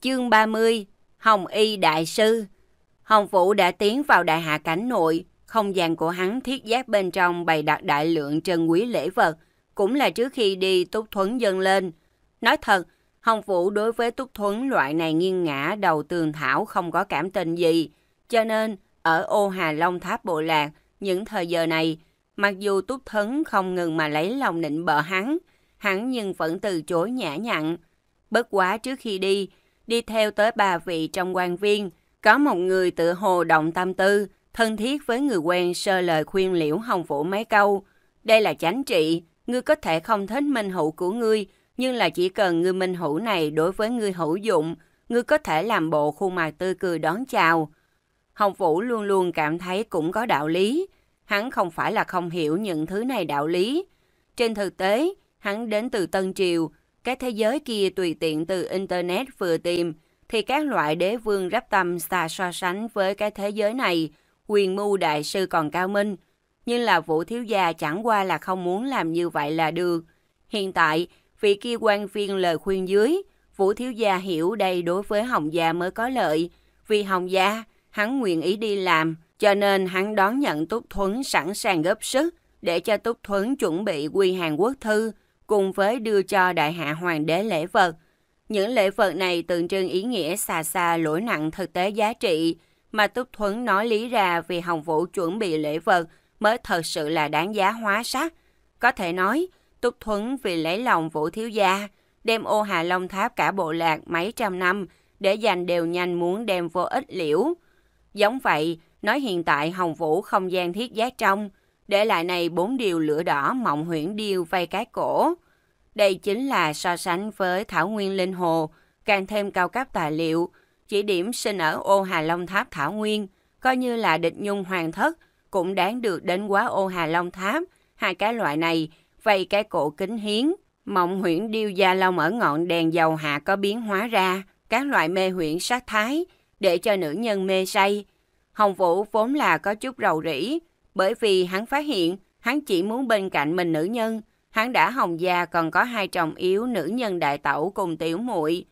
chương 30, Hồng Y Đại Sư. Hồng Vũ đã tiến vào đại hạ cảnh nội, không gian của hắn thiết giáp bên trong bày đặt đại lượng trân quý lễ vật, cũng là trước khi đi Túc Thuấn dâng lên. Nói thật, Hồng Vũ đối với Túc Thuấn loại này nghiêng ngã đầu tường thảo không có cảm tình gì, cho nên ở ô Hà Long Tháp Bộ Lạc, những thời giờ này, mặc dù Túc Thuấn không ngừng mà lấy lòng nịnh bợ hắn, hắn nhưng vẫn từ chối nhã nhặn. Bất quá trước khi đi, đi theo tới ba vị trong quan viên. Có một người tự hồ động tâm tư, thân thiết với người quen sơ lời khuyên Liễu Hồng Vũ mấy câu. Đây là chánh trị, ngươi có thể không thích minh hữu của ngươi, nhưng là chỉ cần ngươi minh hữu này đối với ngươi hữu dụng, ngươi có thể làm bộ khuôn mặt tươi cười đón chào. Hồng Vũ luôn luôn cảm thấy cũng có đạo lý. Hắn không phải là không hiểu những thứ này đạo lý. Trên thực tế, hắn đến từ Tân Triều, cái thế giới kia tùy tiện từ Internet vừa tìm, thì các loại đế vương rắp tâm xà so sánh với cái thế giới này, quyền mưu đại sư còn cao minh. Nhưng là vũ thiếu gia chẳng qua là không muốn làm như vậy là được. Hiện tại, vị kia quan viên lời khuyên dưới, vũ thiếu gia hiểu đây đối với Hồng Gia mới có lợi. Vì Hồng Gia, hắn nguyện ý đi làm, cho nên hắn đón nhận Túc Thuấn sẵn sàng góp sức để cho Túc Thuấn chuẩn bị quy hàng quốc thư, cùng với đưa cho đại hạ hoàng đế lễ vật. Những lễ vật này tượng trưng ý nghĩa xa xa lỗi nặng thực tế giá trị, mà Túc Thuấn nói lý ra vì Hồng Vũ chuẩn bị lễ vật mới thật sự là đáng giá hóa sắc. Có thể nói, Túc Thuấn vì lấy lòng Vũ Thiếu Gia, đem ô Hà Long Tháp cả bộ lạc mấy trăm năm để dành đều nhanh muốn đem vô ích liễu. Giống vậy, nói hiện tại Hồng Vũ không gian thiết giá trong, để lại này bốn điều lửa đỏ mộng huyễn điêu vây cái cổ. Đây chính là so sánh với Thảo Nguyên Linh Hồ, càng thêm cao cấp tài liệu, chỉ điểm sinh ở ô Hà Long Tháp Thảo Nguyên, coi như là địch nhung hoàng thất, cũng đáng được đến quá ô Hà Long Tháp, hai cái loại này, vây cái cổ kính hiến. Mộng huyễn điêu gia long ở ngọn đèn dầu hạ có biến hóa ra, các loại mê huyễn sát thái, để cho nữ nhân mê say. Hồng Vũ vốn là có chút rầu rĩ, bởi vì hắn phát hiện hắn chỉ muốn bên cạnh mình nữ nhân, hắn đã hồng gia còn có hai chồng yếu nữ nhân đại tẩu cùng tiểu muội.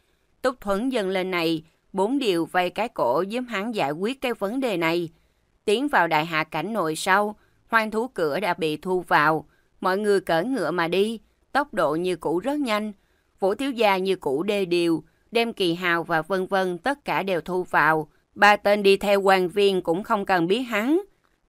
Túc Thuấn dâng lên này, bốn điều vây cái cổ giúp hắn giải quyết cái vấn đề này. Tiến vào đại hạ cảnh nội sau, hoang thú cửa đã bị thu vào. Mọi người cởi ngựa mà đi, tốc độ như cũ rất nhanh. Vũ Thiếu Gia như cũ đê điều, đem kỳ hào và vân vân tất cả đều thu vào. Ba tên đi theo quan viên cũng không cần biết hắn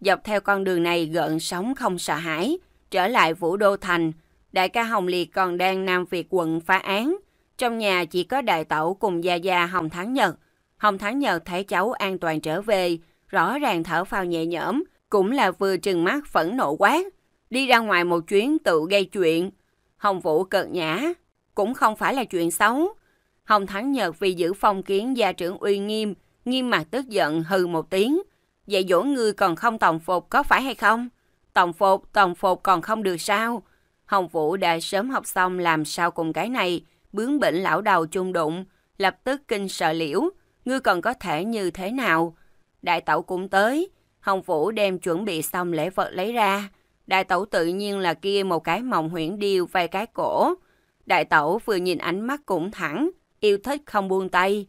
dọc theo con đường này gợn sóng không sợ hãi. Trở lại Vũ Đô Thành, đại ca Hồng Liệt còn đang Nam việc quận phá án. Trong nhà chỉ có đại tẩu cùng gia gia Hồng Thắng Nhật. Hồng Thắng Nhật thấy cháu an toàn trở về, rõ ràng thở phào nhẹ nhõm, cũng là vừa trừng mắt phẫn nộ quát. Đi ra ngoài một chuyến tự gây chuyện. Hồng Vũ cợt nhã, cũng không phải là chuyện xấu. Hồng Thắng Nhật vì giữ phong kiến gia trưởng uy nghiêm, nghiêm mặt tức giận hừ một tiếng, dạy dỗ người còn không tòng phục có phải hay không? tòng phục, tòng phục còn không được sao? Hồng Vũ đã sớm học xong làm sao cùng cái này, bướng bỉnh lão đầu chung đụng, lập tức kinh sợ liễu, ngươi còn có thể như thế nào? Đại tẩu cũng tới, Hồng Vũ đem chuẩn bị xong lễ vật lấy ra. Đại tẩu tự nhiên là kia một cái mộng huyễn điêu vai cái cổ. Đại tẩu vừa nhìn ánh mắt cũng thẳng, yêu thích không buông tay.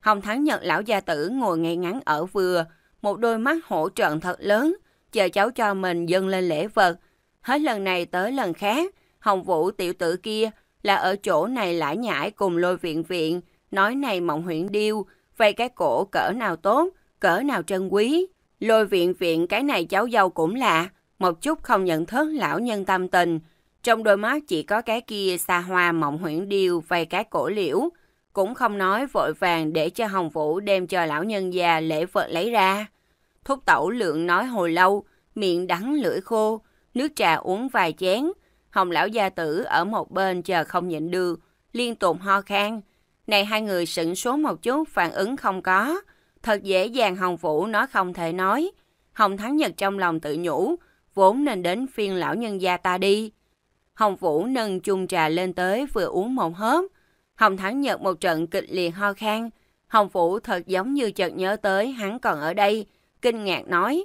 Hồng Thắng nhận lão gia tử ngồi ngay ngắn ở vừa, một đôi mắt hỗ trợn thật lớn, chờ cháu cho mình dâng lên lễ vật. Hết lần này tới lần khác, Hồng Vũ tiểu tử kia là ở chỗ này lãi nhãi cùng lôi viện viện, nói này mộng huyện điêu, vậy cái cổ cỡ nào tốt, cỡ nào trân quý. Lôi viện viện cái này cháu dâu cũng lạ, một chút không nhận thức lão nhân tâm tình. Trong đôi mắt chỉ có cái kia xa hoa mộng huyện điêu vây cái cổ liễu, cũng không nói vội vàng để cho Hồng Vũ đem cho lão nhân già lễ vật lấy ra. Thúc tẩu lượng nói hồi lâu, miệng đắng lưỡi khô, nước trà uống vài chén. Hồng lão gia tử ở một bên chờ không nhịn được, liên tục ho khan. Này hai người sững số một chút, phản ứng không có. Thật dễ dàng Hồng Vũ nói không thể nói. Hồng Thắng Nhật trong lòng tự nhủ, vốn nên đến phiên lão nhân gia ta đi. Hồng Vũ nâng chung trà lên tới vừa uống một hớp. Hồng Thắng Nhật một trận kịch liệt ho khan. Hồng Vũ thật giống như chợt nhớ tới hắn còn ở đây, kinh ngạc nói,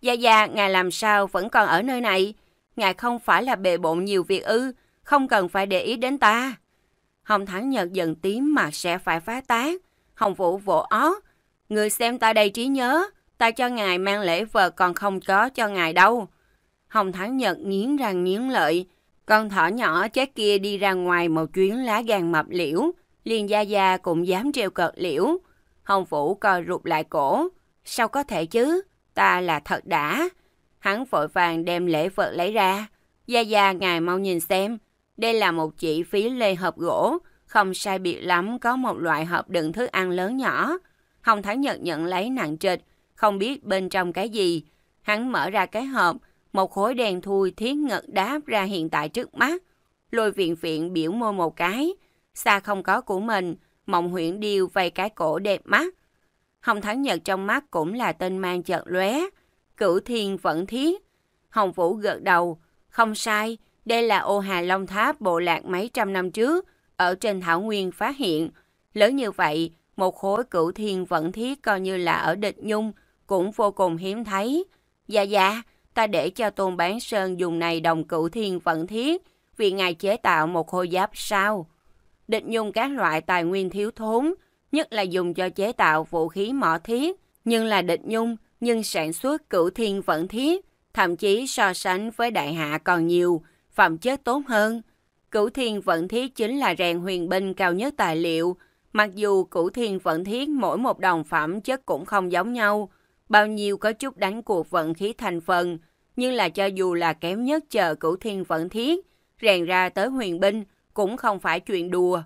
Gia Gia, ngài làm sao vẫn còn ở nơi này? Ngài không phải là bề bộn nhiều việc ư, không cần phải để ý đến ta. Hồng Thắng Nhật dần tím mà sẽ phải phá tán. Hồng Vũ vỗ ó, người xem ta đây trí nhớ, ta cho ngài mang lễ vật còn không có cho ngài đâu. Hồng Thắng Nhật nghiến răng nghiến lợi, con thỏ nhỏ chết kia đi ra ngoài một chuyến lá gan mập liễu, liền gia gia cũng dám treo cợt liễu. Hồng Vũ co rụt lại cổ, Sao có thể chứ? Ta là thật đã. Hắn vội vàng đem lễ vật lấy ra. Gia Gia ngài mau nhìn xem. Đây là một chỉ phí lê hộp gỗ. Không sai biệt lắm có một loại hộp đựng thức ăn lớn nhỏ. Hồng Thái Nhật nhận lấy nặng trịch. Không biết bên trong cái gì. Hắn mở ra cái hộp. Một khối đèn thui thiết ngật đáp ra hiện tại trước mắt. Lôi viện viện biểu môi một cái. Xa không có của mình. Mộng huyện điêu vây cái cổ đẹp mắt Hồng Thắng Nhật trong mắt cũng là tên mang chợt lóe. Cửu Thiên vẫn thiết. Hồng Vũ gật đầu. Không sai, đây là ô Hà Long Tháp bộ lạc mấy trăm năm trước, ở trên Thảo Nguyên phát hiện. Lớn như vậy, một khối cửu thiên vận thiết coi như là ở địch nhung, cũng vô cùng hiếm thấy. Dạ dạ, ta để cho Tôn Bán Sơn dùng này đồng cửu thiên vận thiết, vì ngài chế tạo một khối giáp sao. Địch nhung các loại tài nguyên thiếu thốn, nhất là dùng cho chế tạo vũ khí mỏ thiết, nhưng là địch nhung, nhưng sản xuất cửu thiên vẫn thiết, thậm chí so sánh với đại hạ còn nhiều, phẩm chất tốt hơn. Cửu thiên vận thiết chính là rèn huyền binh cao nhất tài liệu, mặc dù cửu thiên vận thiết mỗi một đồng phẩm chất cũng không giống nhau, bao nhiêu có chút đánh cuộc vận khí thành phần, nhưng là cho dù là kém nhất chờ cửu thiên vận thiết, rèn ra tới huyền binh cũng không phải chuyện đùa.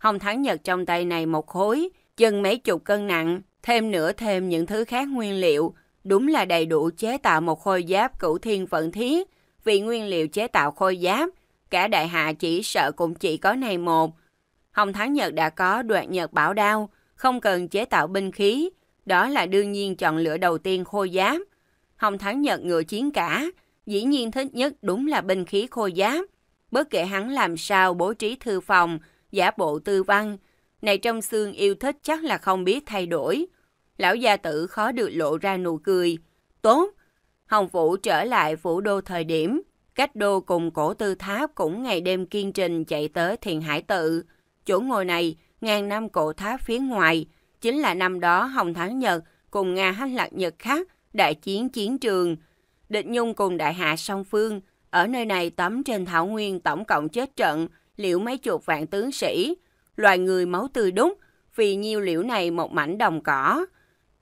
Hồng Thắng Nhật trong tay này một khối, chừng mấy chục cân nặng, thêm nữa thêm những thứ khác nguyên liệu, đúng là đầy đủ chế tạo một khôi giáp cửu thiên vận thiết. Vì nguyên liệu chế tạo khôi giáp, cả đại hạ chỉ sợ cũng chỉ có này một. Hồng Thắng Nhật đã có đoạn Nhật bảo đao, không cần chế tạo binh khí, đó là đương nhiên chọn lựa đầu tiên khôi giáp. Hồng Thắng Nhật ngựa chiến cả, dĩ nhiên thích nhất đúng là binh khí khôi giáp. Bất kể hắn làm sao bố trí thư phòng, giả bộ tư văn. Này trong xương yêu thích chắc là không biết thay đổi. Lão gia tử khó được lộ ra nụ cười. Tốt! Hồng Vũ trở lại phủ đô thời điểm. Cách đô cùng cổ tư tháp cũng ngày đêm kiên trình chạy tới thiền hải tự. Chỗ ngồi này, ngàn năm cổ tháp phía ngoài, chính là năm đó Hồng Thắng Nhật cùng Nga Hách Lạc Nhật khác đại chiến chiến trường. Địch Nhung cùng đại hạ song phương, ở nơi này tắm trên thảo nguyên tổng cộng chết trận liễu mấy chục vạn tướng sĩ, loài người máu tươi đúc, vì nhiêu liễu này một mảnh đồng cỏ.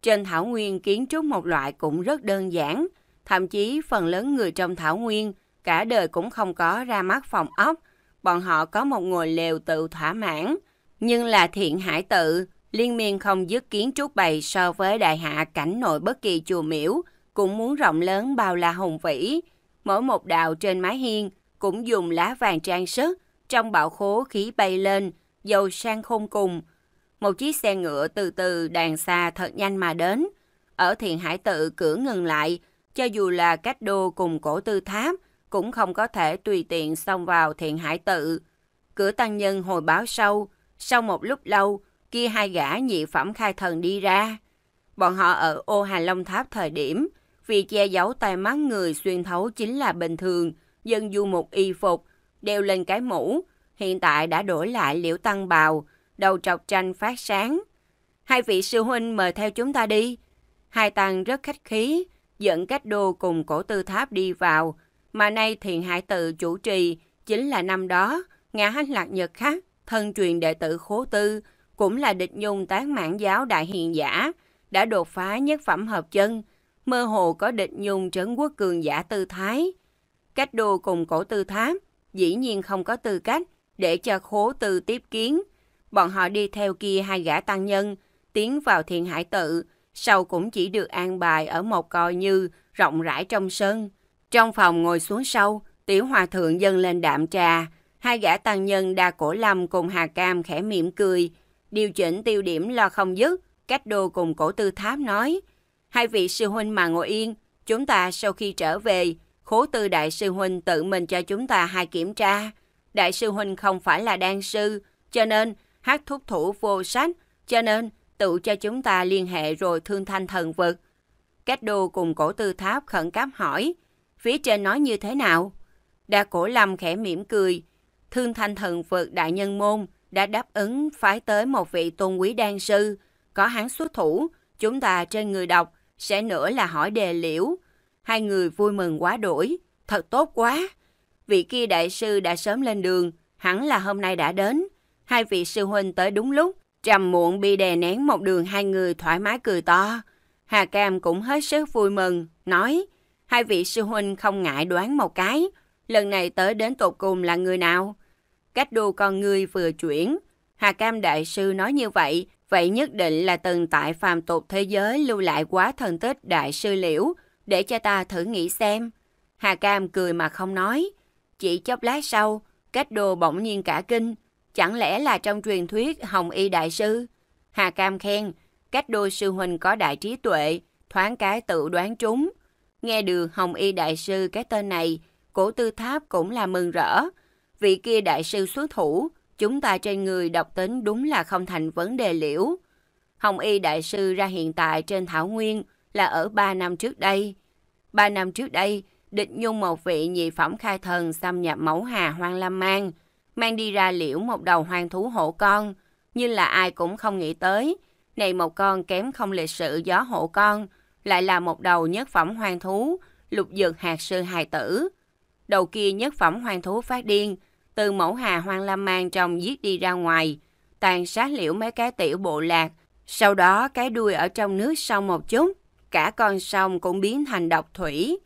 Trên thảo nguyên kiến trúc một loại cũng rất đơn giản, thậm chí phần lớn người trong thảo nguyên cả đời cũng không có ra mắt phòng ốc, bọn họ có một ngồi lều tự thỏa mãn, nhưng là thiện hải tự, liên miên không dứt kiến trúc bày so với đại hạ cảnh nội bất kỳ chùa miễu, cũng muốn rộng lớn bao la hùng vĩ. Mỗi một đạo trên mái hiên cũng dùng lá vàng trang sức, trong bão khố khí bay lên, dầu sang khôn cùng. Một chiếc xe ngựa từ từ đàn xa thật nhanh mà đến. Ở thiền hải tự cửa ngừng lại, cho dù là cách đô cùng cổ tư tháp, cũng không có thể tùy tiện xông vào thiện hải tự. Cửa tăng nhân hồi báo sâu, sau một lúc lâu, kia hai gã nhị phẩm khai thần đi ra. Bọn họ ở ô Hà Long Tháp thời điểm, vì che giấu tai mắt người xuyên thấu chính là bình thường, dân du một y phục, đeo lên cái mũ, hiện tại đã đổi lại liễu tăng bào, đầu trọc tranh phát sáng. Hai vị sư huynh mời theo chúng ta đi. Hai tăng rất khách khí, dẫn cách đô cùng cổ tư tháp đi vào, mà nay thiền hải tự chủ trì chính là năm đó, ngã hách lạc nhật khác, thân truyền đệ tử khố tư, cũng là địch nhung tán mãn giáo đại hiền giả, đã đột phá nhất phẩm hợp chân, mơ hồ có địch nhung trấn quốc cường giả tư thái. Cách đô cùng cổ tư tháp dĩ nhiên không có tư cách để cho khố tư tiếp kiến. Bọn họ đi theo kia hai gã tăng nhân, tiến vào thiền hải tự, sau cũng chỉ được an bài ở một còi như rộng rãi trong sân. Trong phòng ngồi xuống sau tiểu hòa thượng dâng lên đạm trà, hai gã tăng nhân đa cổ lâm cùng hà cam khẽ mỉm cười, điều chỉnh tiêu điểm lo không dứt, cách đô cùng cổ tư tháp nói. Hai vị sư huynh mà ngồi yên, chúng ta sau khi trở về Khố tư đại sư huynh tự mình cho chúng ta hai kiểm tra. Đại sư huynh không phải là đan sư, cho nên hát thúc thủ vô sách, cho nên tự cho chúng ta liên hệ rồi thương thanh thần vật. Cách đô cùng cổ tư tháp khẩn cấp hỏi, phía trên nói như thế nào? Đa cổ lâm khẽ mỉm cười, thương thanh thần vật đại nhân môn đã đáp ứng phái tới một vị tôn quý đan sư, có hắn xuất thủ, chúng ta trên người đọc sẽ nữa là hỏi đề liễu, Hai người vui mừng quá đổi Thật tốt quá. Vị kia đại sư đã sớm lên đường, hẳn là hôm nay đã đến. Hai vị sư huynh tới đúng lúc, trầm muộn bị đè nén một đường hai người thoải mái cười to. Hà Cam cũng hết sức vui mừng, nói, hai vị sư huynh không ngại đoán một cái, lần này tới đến tột cùng là người nào? Cách đu con người vừa chuyển, Hà Cam Đại Sư nói như vậy, vậy nhất định là từng tại phàm tục thế giới lưu lại quá thần tích Đại Sư Liễu, để cho ta thử nghĩ xem. Hà Cam cười mà không nói. Chỉ chốc lát sau, cách đồ bỗng nhiên cả kinh. Chẳng lẽ là trong truyền thuyết Hồng Y Đại Sư? Hà Cam khen, cách đôi sư huynh có đại trí tuệ, thoáng cái tự đoán trúng. Nghe được Hồng Y Đại Sư cái tên này, cổ tư tháp cũng là mừng rỡ. Vị kia đại sư xuất thủ, chúng ta trên người độc tính đúng là không thành vấn đề liễu. Hồng Y Đại Sư ra hiện tại trên Thảo Nguyên, là ở ba năm trước đây. ba năm trước đây, địch nhung một vị nhị phẩm khai thần xâm nhập mẫu hà hoang lam mang, mang đi ra liễu một đầu hoang thú hộ con, nhưng là ai cũng không nghĩ tới. Này một con kém không lịch sự gió hộ con, lại là một đầu nhất phẩm hoang thú, lục dược hạt sư hài tử. Đầu kia nhất phẩm hoang thú phát điên, từ mẫu hà hoang lam mang trong giết đi ra ngoài, tàn sát liễu mấy cái tiểu bộ lạc, sau đó cái đuôi ở trong nước sau một chút, cả con sông cũng biến thành độc thủy.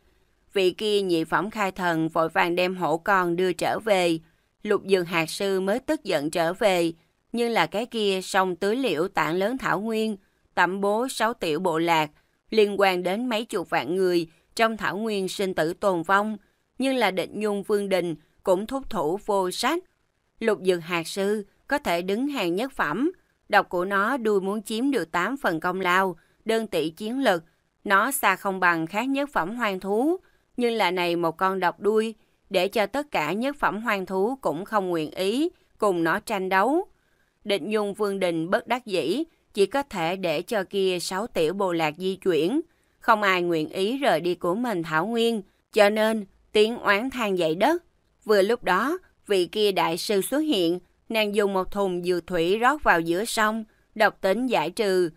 Vị kia nhị phẩm khai thần vội vàng đem hổ con đưa trở về. Lục dường hạt sư mới tức giận trở về, nhưng là cái kia sông tưới liễu tảng lớn thảo nguyên, tẩm bố sáu tiểu bộ lạc, liên quan đến mấy chục vạn người trong thảo nguyên sinh tử tồn vong, nhưng là định nhung vương đình cũng thúc thủ vô sách. Lục dược hạt sư có thể đứng hàng nhất phẩm, độc của nó đuôi muốn chiếm được 8 phần công lao, đơn tỷ chiến lực, nó xa không bằng khác nhất phẩm hoang thú, nhưng là này một con độc đuôi, để cho tất cả nhất phẩm hoang thú cũng không nguyện ý cùng nó tranh đấu. Định Nhung Vương Đình bất đắc dĩ, chỉ có thể để cho kia sáu tiểu bồ lạc di chuyển. Không ai nguyện ý rời đi của mình Thảo Nguyên, cho nên tiếng oán than dậy đất. Vừa lúc đó, vị kia đại sư xuất hiện, nàng dùng một thùng dược thủy rót vào giữa sông, độc tính giải trừ,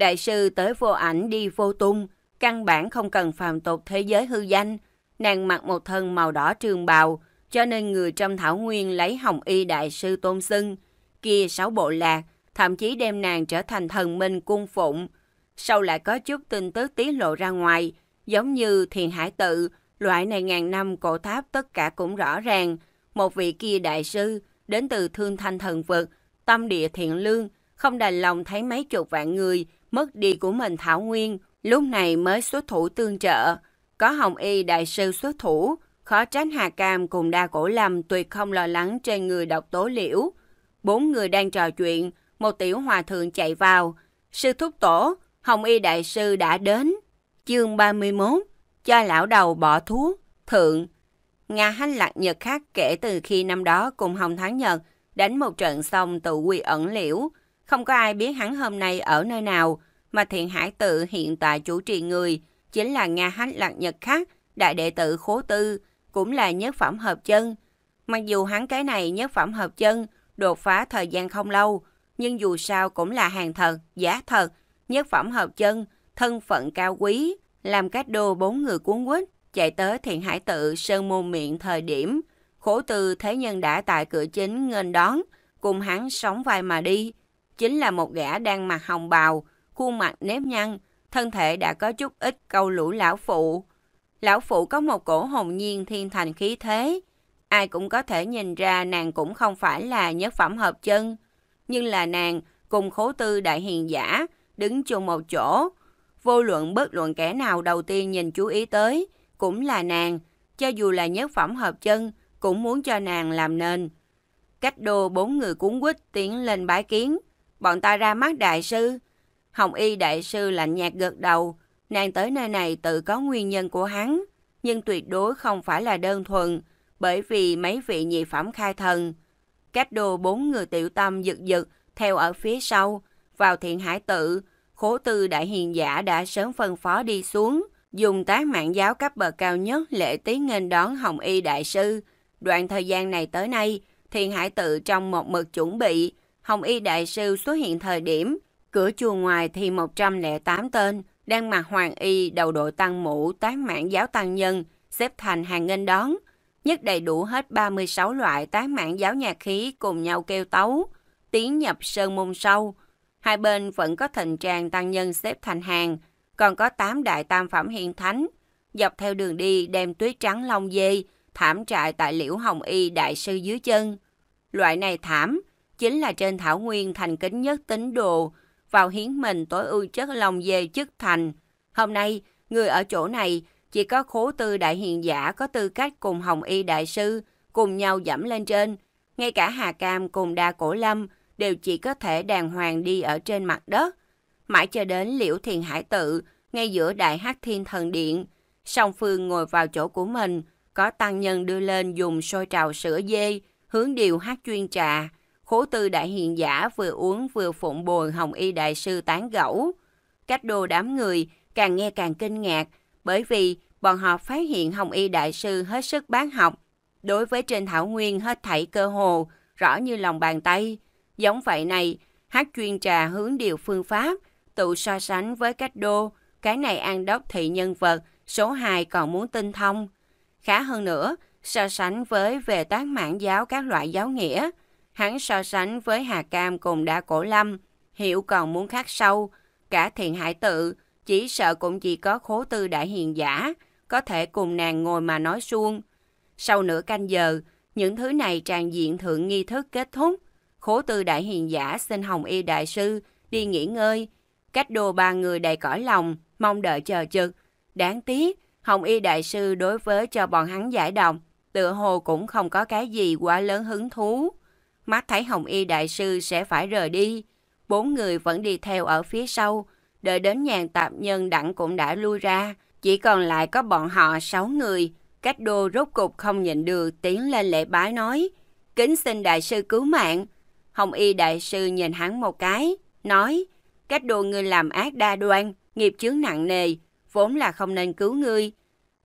Đại sư tới vô ảnh đi vô tung, căn bản không cần phàm tục thế giới hư danh. Nàng mặc một thân màu đỏ trường bào, cho nên người trong thảo nguyên lấy hồng y đại sư tôn xưng. Kia sáu bộ lạc, thậm chí đem nàng trở thành thần minh cung phụng. Sau lại có chút tin tức tiết lộ ra ngoài, giống như thiền hải tự, loại này ngàn năm cổ tháp tất cả cũng rõ ràng. Một vị kia đại sư, đến từ thương thanh thần vực, tâm địa thiện lương, không đành lòng thấy mấy chục vạn người, mất đi của mình Thảo Nguyên, lúc này mới xuất thủ tương trợ. Có Hồng Y đại sư xuất thủ, khó tránh Hà Cam cùng đa cổ lâm tuyệt không lo lắng trên người độc tố liễu. Bốn người đang trò chuyện, một tiểu hòa thượng chạy vào. Sư thúc tổ, Hồng Y đại sư đã đến. Chương 31, cho lão đầu bỏ thuốc, thượng. Nga Hanh Lạc Nhật khác kể từ khi năm đó cùng Hồng Thắng Nhật đánh một trận xong tự quy ẩn liễu, không có ai biết hắn hôm nay ở nơi nào, mà thiện hải tự hiện tại chủ trì người chính là Nga Hách Lạc Nhật Khắc, đại đệ tử Khố Tư, cũng là nhất phẩm hợp chân. Mặc dù hắn cái này nhất phẩm hợp chân, đột phá thời gian không lâu, nhưng dù sao cũng là hàng thật, giá thật, nhất phẩm hợp chân, thân phận cao quý, làm cách đô bốn người cuốn quýt chạy tới thiện hải tự sơn môn miệng thời điểm. Khổ tư thế nhân đã tại cửa chính nghênh đón, cùng hắn sóng vai mà đi, chính là một gã đang mặc hồng bào, khuôn mặt nếp nhăn, thân thể đã có chút ít câu lũ lão phụ. Lão phụ có một cổ hồn nhiên thiên thành khí thế. Ai cũng có thể nhìn ra nàng cũng không phải là nhất phẩm hợp chân. Nhưng là nàng cùng khố tư đại hiền giả đứng chung một chỗ. Vô luận bất luận kẻ nào đầu tiên nhìn chú ý tới cũng là nàng. Cho dù là nhất phẩm hợp chân cũng muốn cho nàng làm nền. Cách đồ bốn người cuốn quýt tiến lên bái kiến bọn ta ra mắt đại sư. Hồng Y đại sư lạnh nhạt gật đầu, nàng tới nơi này tự có nguyên nhân của hắn, nhưng tuyệt đối không phải là đơn thuần, bởi vì mấy vị nhị phẩm khai thần. Cách đồ bốn người tiểu tâm giật giật theo ở phía sau, vào thiện hải tự, khố tư đại hiền giả đã sớm phân phó đi xuống, dùng tác mạng giáo cấp bậc cao nhất lễ tiến nghênh đón Hồng Y Đại Sư. Đoạn thời gian này tới nay, thiền hải tự trong một mực chuẩn bị, Hồng Y Đại Sư xuất hiện thời điểm, cửa chùa ngoài thì 108 tên, đang mặc hoàng y đầu đội tăng mũ tán mãn giáo tăng nhân, xếp thành hàng nghênh đón. Nhất đầy đủ hết 36 loại tán mãn giáo nhạc khí cùng nhau kêu tấu, tiến nhập sơn môn sâu. Hai bên vẫn có thịnh tràng tăng nhân xếp thành hàng, còn có 8 đại tam phẩm hiền thánh. Dọc theo đường đi đem tuyết trắng long dê, thảm trại tại liễu hồng y đại sư dưới chân. Loại này thảm, chính là trên thảo nguyên thành kính nhất tín đồ, vào hiến mình tối ưu chất lòng về chức thành. Hôm nay, người ở chỗ này chỉ có khố tư đại hiền giả có tư cách cùng Hồng Y Đại Sư cùng nhau dẫm lên trên. Ngay cả Hà Cam cùng Đa Cổ Lâm đều chỉ có thể đàng hoàng đi ở trên mặt đất. Mãi cho đến Liễu Thiền Hải Tự, ngay giữa Đại hát Thiên Thần Điện, song phương ngồi vào chỗ của mình, có tăng nhân đưa lên dùng sôi trào sữa dê, hướng điều hát chuyên trà. Khố tư đại hiền giả vừa uống vừa phụng bồi Hồng Y Đại Sư tán gẫu. Cách đồ đám người càng nghe càng kinh ngạc, bởi vì bọn họ phát hiện Hồng Y Đại Sư hết sức bán học. Đối với trên thảo nguyên hết thảy cơ hồ, rõ như lòng bàn tay. Giống vậy này, hát chuyên trà hướng điều phương pháp, tự so sánh với cách đô, cái này an đốc thị nhân vật, số 2 còn muốn tinh thông. Khá hơn nữa, so sánh với về tán mãn giáo các loại giáo nghĩa, Hắn so sánh với Hà Cam cùng đã cổ lâm, hiểu còn muốn khắc sâu. Cả thiện hải tự, chỉ sợ cũng chỉ có khố tư đại hiền giả, có thể cùng nàng ngồi mà nói suông. Sau nửa canh giờ, những thứ này tràn diện thượng nghi thức kết thúc. Khố tư đại hiền giả xin Hồng Y Đại Sư đi nghỉ ngơi. Cách đồ ba người đầy cõi lòng, mong đợi chờ chực. Đáng tiếc, Hồng Y Đại Sư đối với cho bọn hắn giải đồng tựa hồ cũng không có cái gì quá lớn hứng thú mắt thấy Hồng Y Đại Sư sẽ phải rời đi. Bốn người vẫn đi theo ở phía sau, đợi đến nhàn tạp nhân đẳng cũng đã lui ra. Chỉ còn lại có bọn họ sáu người, cách đô rốt cục không nhận được tiếng lên lễ bái nói, kính xin Đại Sư cứu mạng. Hồng Y Đại Sư nhìn hắn một cái, nói, cách đô ngươi làm ác đa đoan, nghiệp chướng nặng nề, vốn là không nên cứu ngươi.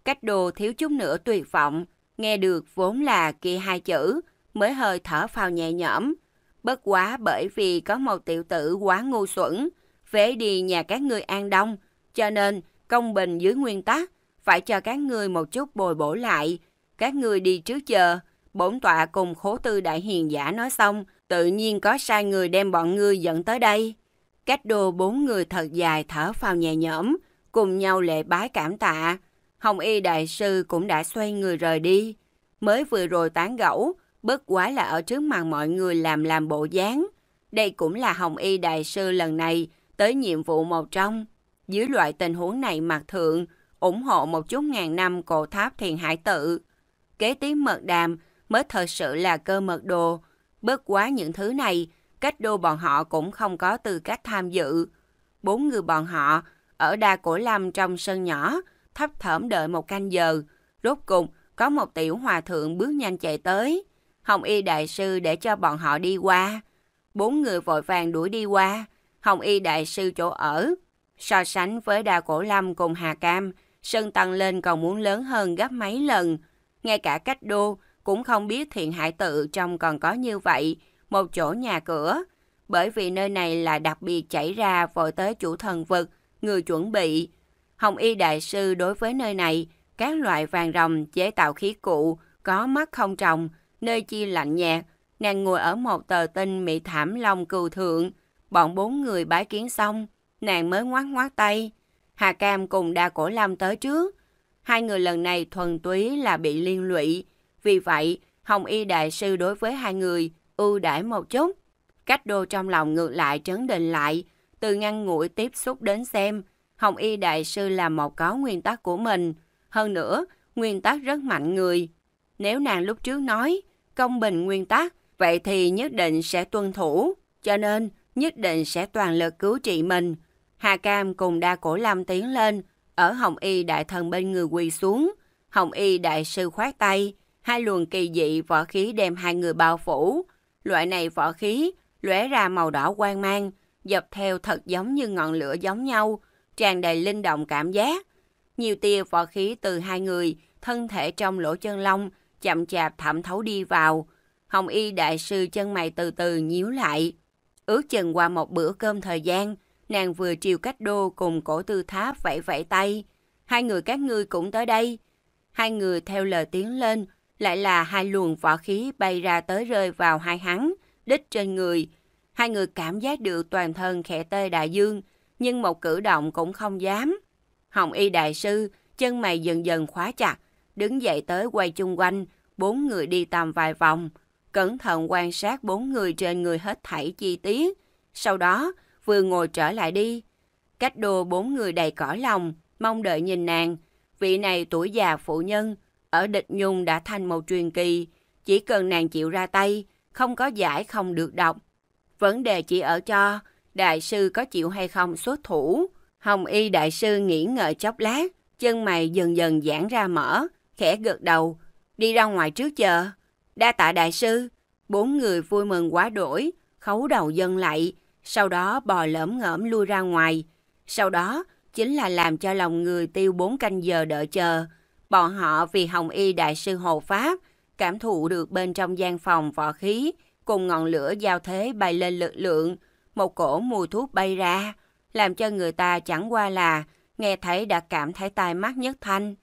Cách đồ thiếu chút nữa tuyệt vọng, nghe được vốn là kia hai chữ, mới hơi thở phào nhẹ nhõm. Bất quá bởi vì có một tiểu tử quá ngu xuẩn, vế đi nhà các ngươi an đông, cho nên công bình dưới nguyên tắc, phải cho các ngươi một chút bồi bổ lại. Các ngươi đi trước chờ, bổn tọa cùng khố tư đại hiền giả nói xong, tự nhiên có sai người đem bọn ngươi dẫn tới đây. Cách đồ bốn người thật dài thở phào nhẹ nhõm, cùng nhau lệ bái cảm tạ. Hồng Y Đại Sư cũng đã xoay người rời đi. Mới vừa rồi tán gẫu, Bất quá là ở trước mặt mọi người làm làm bộ dáng. Đây cũng là Hồng Y Đại Sư lần này tới nhiệm vụ một trong. Dưới loại tình huống này mặt thượng, ủng hộ một chút ngàn năm cổ tháp thiền hải tự. Kế tiếp mật đàm mới thật sự là cơ mật đồ. Bất quá những thứ này, cách đô bọn họ cũng không có tư cách tham dự. Bốn người bọn họ ở Đa Cổ Lâm trong sân nhỏ, thấp thởm đợi một canh giờ. Rốt cục, có một tiểu hòa thượng bước nhanh chạy tới. Hồng Y Đại Sư để cho bọn họ đi qua. Bốn người vội vàng đuổi đi qua, Hồng Y Đại Sư chỗ ở. So sánh với Đa Cổ Lâm cùng Hà Cam, sân Tăng lên còn muốn lớn hơn gấp mấy lần. Ngay cả cách đô cũng không biết thiện hải tự trong còn có như vậy, một chỗ nhà cửa. Bởi vì nơi này là đặc biệt chảy ra vội tới chủ thần vực, người chuẩn bị. Hồng Y Đại Sư đối với nơi này, các loại vàng rồng chế tạo khí cụ, có mắt không trồng, nơi chi lạnh nhạt, nàng ngồi ở một tờ tinh mị thảm lòng cừu thượng. Bọn bốn người bái kiến xong, nàng mới ngoát ngoát tay. Hà Cam cùng Đa Cổ Lam tới trước. Hai người lần này thuần túy là bị liên lụy. Vì vậy, Hồng Y Đại Sư đối với hai người ưu đãi một chút. Cách đô trong lòng ngược lại trấn định lại, từ ngăn ngủi tiếp xúc đến xem, Hồng Y Đại Sư là một có nguyên tắc của mình. Hơn nữa, nguyên tắc rất mạnh người. Nếu nàng lúc trước nói công bình nguyên tắc, vậy thì nhất định sẽ tuân thủ. Cho nên, nhất định sẽ toàn lực cứu trị mình. Hà Cam cùng đa cổ lâm tiến lên, ở Hồng Y đại thần bên người quỳ xuống. Hồng Y đại sư khoát tay, hai luồng kỳ dị võ khí đem hai người bao phủ. Loại này võ khí lóe ra màu đỏ quang mang, dập theo thật giống như ngọn lửa giống nhau, tràn đầy linh động cảm giác. Nhiều tia võ khí từ hai người, thân thể trong lỗ chân long chậm chạp thẩm thấu đi vào. Hồng Y đại sư chân mày từ từ nhíu lại. Ước chừng qua một bữa cơm thời gian, nàng vừa chiều cách đô cùng cổ tư tháp vẫy vẫy tay. Hai người các ngươi cũng tới đây. Hai người theo lời tiến lên, lại là hai luồng vỏ khí bay ra tới rơi vào hai hắn, đích trên người. Hai người cảm giác được toàn thân khẽ tê đại dương, nhưng một cử động cũng không dám. Hồng Y đại sư, chân mày dần dần khóa chặt, đứng dậy tới quay chung quanh, bốn người đi tầm vài vòng, cẩn thận quan sát bốn người trên người hết thảy chi tiết. Sau đó, vừa ngồi trở lại đi. Cách đồ bốn người đầy cõi lòng, mong đợi nhìn nàng. Vị này tuổi già phụ nhân, ở địch nhung đã thành một truyền kỳ. Chỉ cần nàng chịu ra tay, không có giải không được đọc. Vấn đề chỉ ở cho, đại sư có chịu hay không xuất thủ. Hồng y đại sư nghĩ ngợi chốc lát, chân mày dần dần giãn ra mở, khẽ gật đầu, đi ra ngoài trước chờ. Đa tạ đại sư, bốn người vui mừng quá đỗi, khấu đầu dân lại, sau đó bò lỡm ngỡm lui ra ngoài. Sau đó chính là làm cho lòng người tiêu bốn canh giờ đợi chờ. Bọn họ vì Hồng Y Đại sư Hồ Pháp, cảm thụ được bên trong gian phòng vỏ khí, cùng ngọn lửa giao thế bay lên lực lượng, một cổ mùi thuốc bay ra, làm cho người ta chẳng qua là nghe thấy đã cảm thấy tai mắt nhất thanh.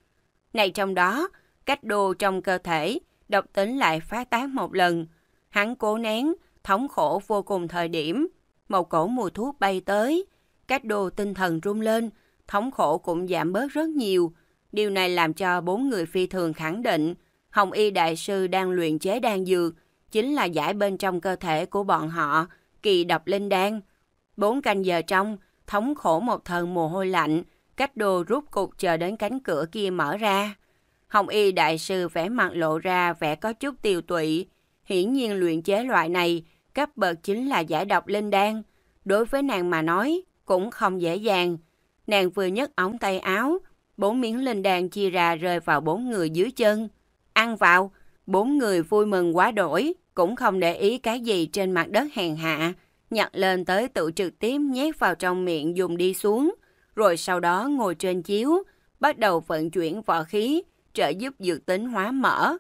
Này trong đó, cách đồ trong cơ thể, độc tính lại phát tán một lần. Hắn cố nén, thống khổ vô cùng thời điểm. Một cổ mùi thuốc bay tới, cách đồ tinh thần rung lên, thống khổ cũng giảm bớt rất nhiều. Điều này làm cho bốn người phi thường khẳng định, Hồng Y Đại Sư đang luyện chế đan dược, chính là giải bên trong cơ thể của bọn họ, kỳ độc linh đan. Bốn canh giờ trong, thống khổ một thần mồ hôi lạnh, cách đồ rút cục chờ đến cánh cửa kia mở ra. Hồng Y Đại Sư vẽ mặt lộ ra vẻ có chút tiêu tụy. Hiển nhiên luyện chế loại này, cấp bậc chính là giải độc linh đan. Đối với nàng mà nói, cũng không dễ dàng. Nàng vừa nhấc ống tay áo, bốn miếng linh đan chia ra rơi vào bốn người dưới chân. Ăn vào, bốn người vui mừng quá đổi, cũng không để ý cái gì trên mặt đất hèn hạ. Nhặt lên tới tự trực tiếp nhét vào trong miệng dùng đi xuống rồi sau đó ngồi trên chiếu, bắt đầu vận chuyển võ khí, trợ giúp dược tính hóa mở.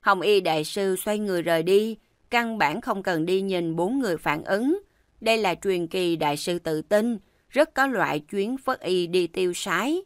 Hồng Y Đại Sư xoay người rời đi, căn bản không cần đi nhìn bốn người phản ứng. Đây là truyền kỳ Đại Sư tự tin, rất có loại chuyến phất y đi tiêu sái.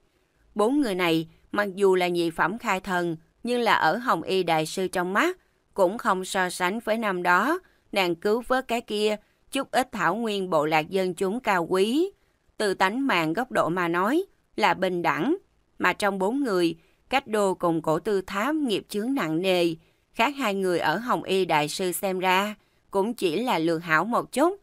Bốn người này, mặc dù là nhị phẩm khai thần, nhưng là ở Hồng Y Đại Sư trong mắt, cũng không so sánh với năm đó, nàng cứu vớt cái kia, chút ít thảo nguyên bộ lạc dân chúng cao quý từ tánh mạng góc độ mà nói là bình đẳng, mà trong bốn người, cách đô cùng cổ tư thám nghiệp chướng nặng nề, khác hai người ở Hồng Y Đại Sư xem ra, cũng chỉ là lừa hảo một chút.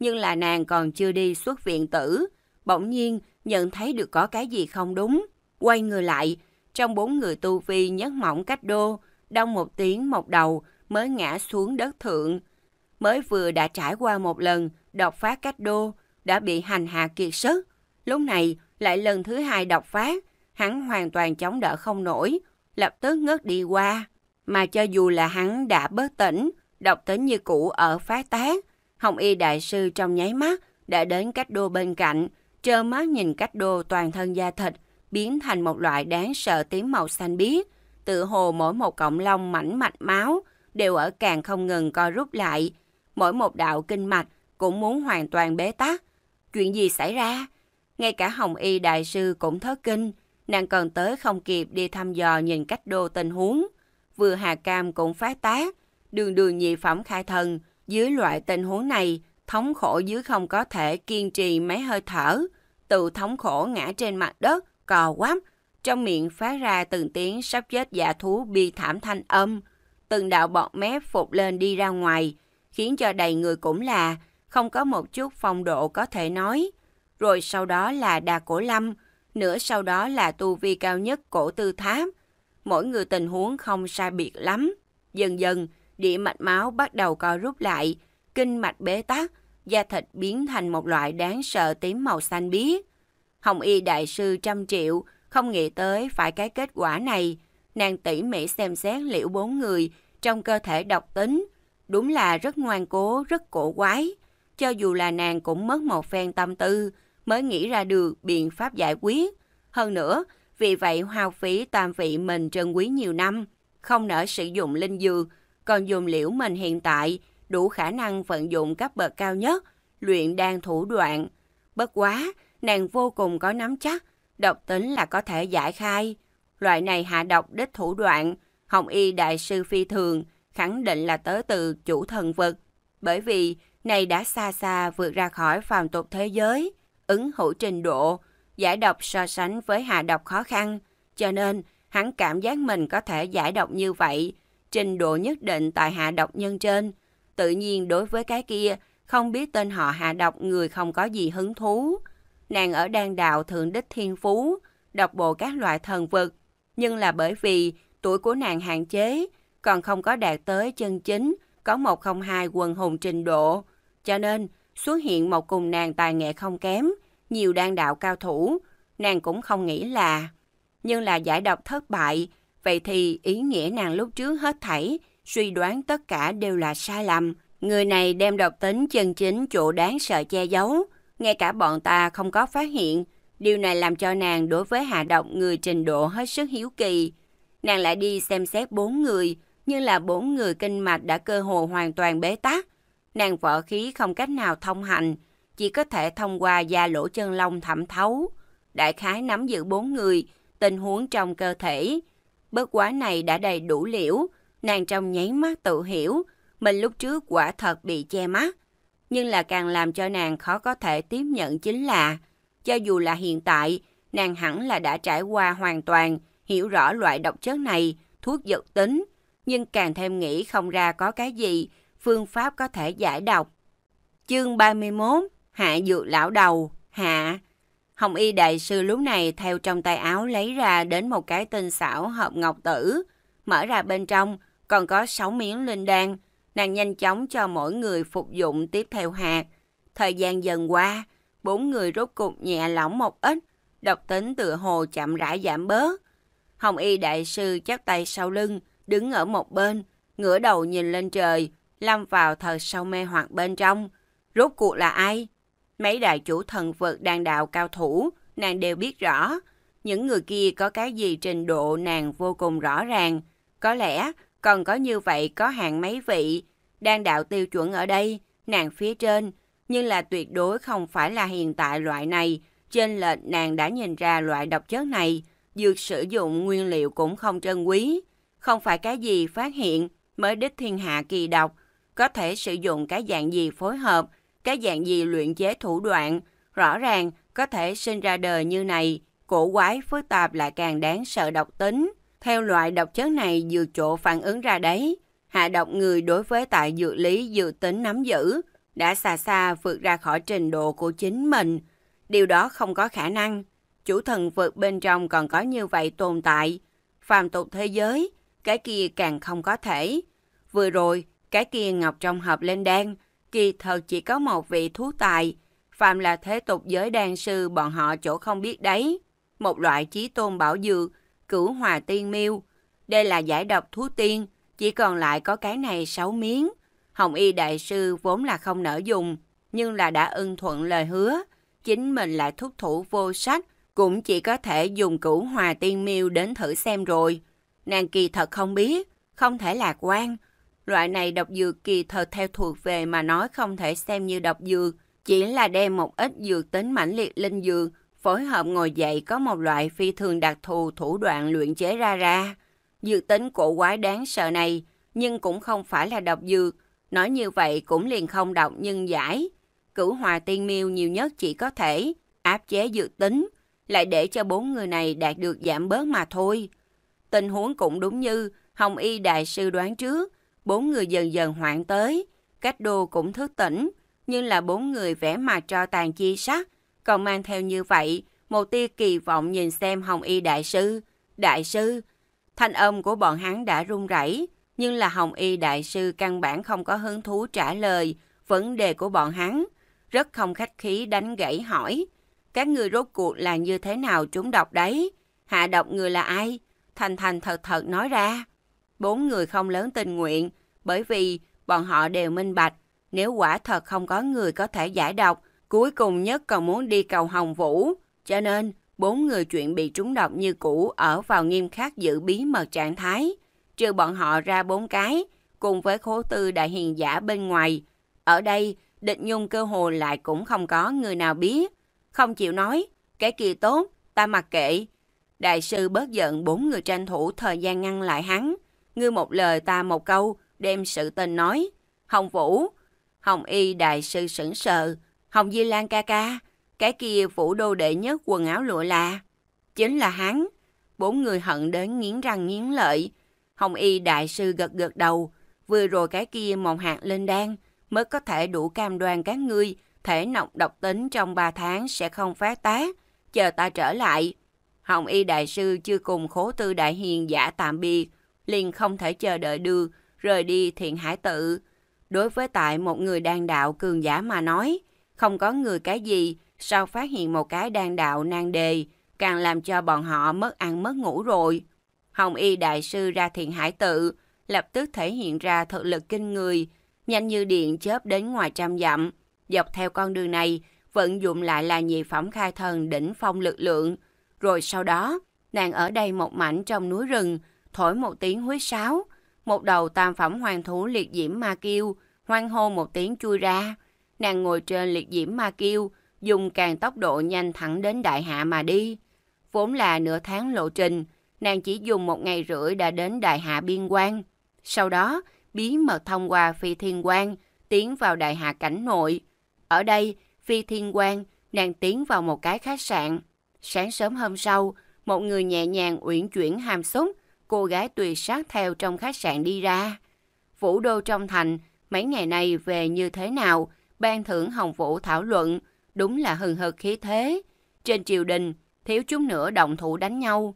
Nhưng là nàng còn chưa đi xuất viện tử, bỗng nhiên nhận thấy được có cái gì không đúng. Quay người lại, trong bốn người tu vi nhấc mỏng cách đô, đông một tiếng một đầu mới ngã xuống đất thượng. Mới vừa đã trải qua một lần, đột phá cách đô, đã bị hành hạ kiệt sức. Lúc này, lại lần thứ hai đọc phát, hắn hoàn toàn chống đỡ không nổi, lập tức ngất đi qua. Mà cho dù là hắn đã bớt tỉnh, đọc tính như cũ ở phát tác, Hồng Y Đại Sư trong nháy mắt đã đến cách đô bên cạnh, trơ mắt nhìn cách đô toàn thân da thịt biến thành một loại đáng sợ tím màu xanh biếc, tự hồ mỗi một cọng lông mảnh mạch máu đều ở càng không ngừng co rút lại, mỗi một đạo kinh mạch cũng muốn hoàn toàn bế tắc, chuyện gì xảy ra? Ngay cả Hồng Y Đại Sư cũng thất kinh, nàng còn tới không kịp đi thăm dò nhìn cách đô tình huống. Vừa Hà Cam cũng phát tác, đường đường nhị phẩm khai thần, dưới loại tình huống này, thống khổ dưới không có thể kiên trì mấy hơi thở, tự thống khổ ngã trên mặt đất, cò quắp, trong miệng phát ra từng tiếng sắp chết giả thú bi thảm thanh âm, từng đạo bọt mép phục lên đi ra ngoài, khiến cho đầy người cũng là không có một chút phong độ có thể nói. Rồi sau đó là Đà Cổ Lâm, nữa sau đó là tu vi cao nhất Cổ Tư Tháp. Mỗi người tình huống không sai biệt lắm. Dần dần, địa mạch máu bắt đầu co rút lại, kinh mạch bế tắc, da thịt biến thành một loại đáng sợ tím màu xanh biếc. Hồng Y Đại Sư trăm triệu, không nghĩ tới phải cái kết quả này. Nàng tỉ mỉ xem xét liệu bốn người trong cơ thể độc tính, đúng là rất ngoan cố, rất cổ quái cho dù là nàng cũng mất một phen tâm tư mới nghĩ ra được biện pháp giải quyết. Hơn nữa, vì vậy hao phí tam vị mình trân quý nhiều năm, không nỡ sử dụng linh dược, còn dùng liễu mình hiện tại, đủ khả năng vận dụng cấp bậc cao nhất, luyện đan thủ đoạn. Bất quá, nàng vô cùng có nắm chắc, độc tính là có thể giải khai. Loại này hạ độc đích thủ đoạn, Hồng Y Đại sư Phi Thường khẳng định là tới từ chủ thần vật. Bởi vì nay đã xa xa vượt ra khỏi phàm tục thế giới, ứng hữu trình độ, giải độc so sánh với hạ độc khó khăn, cho nên hắn cảm giác mình có thể giải độc như vậy, trình độ nhất định tại hạ độc nhân trên. Tự nhiên đối với cái kia, không biết tên họ hạ độc người không có gì hứng thú. Nàng ở đan đạo thượng đích thiên phú, đọc bộ các loại thần vật, nhưng là bởi vì tuổi của nàng hạn chế, còn không có đạt tới chân chính, có 102 quần hùng trình độ, cho nên xuất hiện một cùng nàng tài nghệ không kém, nhiều đan đạo cao thủ, nàng cũng không nghĩ là. Nhưng là giải độc thất bại, vậy thì ý nghĩa nàng lúc trước hết thảy, suy đoán tất cả đều là sai lầm. Người này đem độc tính chân chính chỗ đáng sợ che giấu, ngay cả bọn ta không có phát hiện. Điều này làm cho nàng đối với hạ độc người trình độ hết sức hiếu kỳ. Nàng lại đi xem xét bốn người, nhưng là bốn người kinh mạch đã cơ hồ hoàn toàn bế tắc. Nàng vợ khí không cách nào thông hành, chỉ có thể thông qua da lỗ chân lông thẩm thấu. Đại khái nắm giữ bốn người, tình huống trong cơ thể. Bất quá này đã đầy đủ liễu, nàng trong nháy mắt tự hiểu, mình lúc trước quả thật bị che mắt. Nhưng là càng làm cho nàng khó có thể tiếp nhận chính là, cho dù là hiện tại, nàng hẳn là đã trải qua hoàn toàn, hiểu rõ loại độc chất này, thuốc dược tính, nhưng càng thêm nghĩ không ra có cái gì, phương pháp có thể giải độc. Chương 31 Hạ dược lão đầu, hạ. Hồng y đại sư lúc này theo trong tay áo lấy ra đến một cái tinh xảo hộp ngọc tử. Mở ra bên trong còn có 6 miếng linh đan. Nàng nhanh chóng cho mỗi người phục dụng tiếp theo hạt. Thời gian dần qua, bốn người rốt cục nhẹ lỏng một ít. Độc tính tự hồ chậm rãi giảm bớt. Hồng y đại sư chắp tay sau lưng, đứng ở một bên, ngửa đầu nhìn lên trời, lâm vào thật sâu mê hoặc bên trong. Rốt cuộc là ai? Mấy đại chủ thần vật đang đạo cao thủ, nàng đều biết rõ. Những người kia có cái gì trình độ nàng vô cùng rõ ràng. Có lẽ còn có như vậy có hàng mấy vị. Đang đạo tiêu chuẩn ở đây, nàng phía trên, nhưng là tuyệt đối không phải là hiện tại loại này. Trên lệnh nàng đã nhìn ra loại độc chất này, dược sử dụng nguyên liệu cũng không trân quý không phải cái gì phát hiện mới đích thiên hạ kỳ độc, có thể sử dụng cái dạng gì phối hợp, cái dạng gì luyện chế thủ đoạn, rõ ràng có thể sinh ra đời như này, cổ quái phức tạp lại càng đáng sợ độc tính. Theo loại độc chất này dự chỗ phản ứng ra đấy, hạ độc người đối với tại dự lý dự tính nắm giữ, đã xa xa vượt ra khỏi trình độ của chính mình. Điều đó không có khả năng. Chủ thần vượt bên trong còn có như vậy tồn tại. Phàm tục thế giới, cái kia càng không có thể. Vừa rồi, cái kia ngọc trong hộp lên đan, kỳ thật chỉ có một vị thú tài, phàm là thế tục giới đan sư bọn họ chỗ không biết đấy. Một loại trí tôn bảo dược, cửu hòa tiên miêu. Đây là giải độc thú tiên, chỉ còn lại có cái này sáu miếng. Hồng Y Đại Sư vốn là không nỡ dùng, nhưng là đã ưng thuận lời hứa. Chính mình lại thúc thủ vô sách, cũng chỉ có thể dùng cửu hòa tiên miêu đến thử xem rồi. Nàng kỳ thật không biết, không thể lạc quan. Loại này độc dược kỳ thật theo thuộc về mà nói không thể xem như độc dược, chỉ là đem một ít dược tính mãnh liệt linh dược, phối hợp ngồi dậy có một loại phi thường đặc thù thủ đoạn luyện chế ra ra. Dược tính cổ quái đáng sợ này, nhưng cũng không phải là độc dược. Nói như vậy cũng liền không độc nhưng giải. Cửu hòa tiên miêu nhiều nhất chỉ có thể áp chế dược tính, lại để cho bốn người này đạt được giảm bớt mà thôi. Tình huống cũng đúng như Hồng Y Đại Sư đoán trước, bốn người dần dần hoạn tới, cách đồ cũng thức tỉnh, nhưng là bốn người vẽ mặt cho tàn chi sắc, còn mang theo như vậy, một tia kỳ vọng nhìn xem Hồng Y Đại Sư. Đại Sư, thanh âm của bọn hắn đã run rẩy, nhưng là Hồng Y Đại Sư căn bản không có hứng thú trả lời vấn đề của bọn hắn, rất không khách khí đánh gãy hỏi, các người rốt cuộc là như thế nào trúng độc đấy, hạ độc người là ai, thành thành thật thật nói ra. Bốn người không lớn tình nguyện, bởi vì bọn họ đều minh bạch, nếu quả thật không có người có thể giải độc, cuối cùng nhất còn muốn đi cầu Hồng Vũ, cho nên bốn người chuyện bị trúng độc như cũ ở vào nghiêm khắc giữ bí mật trạng thái, trừ bọn họ ra bốn cái, cùng với khố tư đại hiền giả bên ngoài. Ở đây, địch nhung cơ hồ lại cũng không có người nào biết. Không chịu nói, cái kia tốt, ta mặc kệ, Đại sư bớt giận bốn người tranh thủ thời gian ngăn lại hắn. Ngươi một lời ta một câu, đem sự tình nói. Hồng Vũ, Hồng Y đại sư sững sờ. Hồng Di Lan ca ca, cái kia vũ đô đệ nhất quần áo lụa là. Chính là hắn. Bốn người hận đến nghiến răng nghiến lợi. Hồng Y đại sư gật gật đầu. Vừa rồi cái kia mộng hạt lên đan mới có thể đủ cam đoan các ngươi thể nọc độc tính trong ba tháng sẽ không phát tác. Chờ ta trở lại, Hồng Y Đại Sư chưa cùng khố tư Đại Hiền giả tạm biệt, liền không thể chờ đợi được, rời đi thiện hải tự. Đối với tại một người đang đạo cường giả mà nói, không có người cái gì, sao phát hiện một cái đang đạo nan đề, càng làm cho bọn họ mất ăn mất ngủ rồi. Hồng Y Đại Sư ra thiện hải tự, lập tức thể hiện ra thực lực kinh người, nhanh như điện chớp đến ngoài trăm dặm. Dọc theo con đường này, vận dụng lại là nhị phẩm khai thần đỉnh phong lực lượng, rồi sau đó, nàng ở đây một mảnh trong núi rừng, thổi một tiếng huế sáo, một đầu tam phẩm hoàng thú liệt diễm ma kiêu, hoang hô một tiếng chui ra. Nàng ngồi trên liệt diễm ma kiêu, dùng càng tốc độ nhanh thẳng đến đại hạ mà đi. Vốn là nửa tháng lộ trình, nàng chỉ dùng một ngày rưỡi đã đến đại hạ biên quan. Sau đó, bí mật thông qua phi thiên quan, tiến vào đại hạ cảnh nội. Ở đây, phi thiên quan, nàng tiến vào một cái khách sạn. Sáng sớm hôm sau, một người nhẹ nhàng uyển chuyển hàm xúc, cô gái tùy sát theo trong khách sạn đi ra. Vũ đô trong thành, mấy ngày này về như thế nào, ban thưởng Hồng Vũ thảo luận, đúng là hừng hực khí thế. Trên triều đình, thiếu chút nữa động thủ đánh nhau.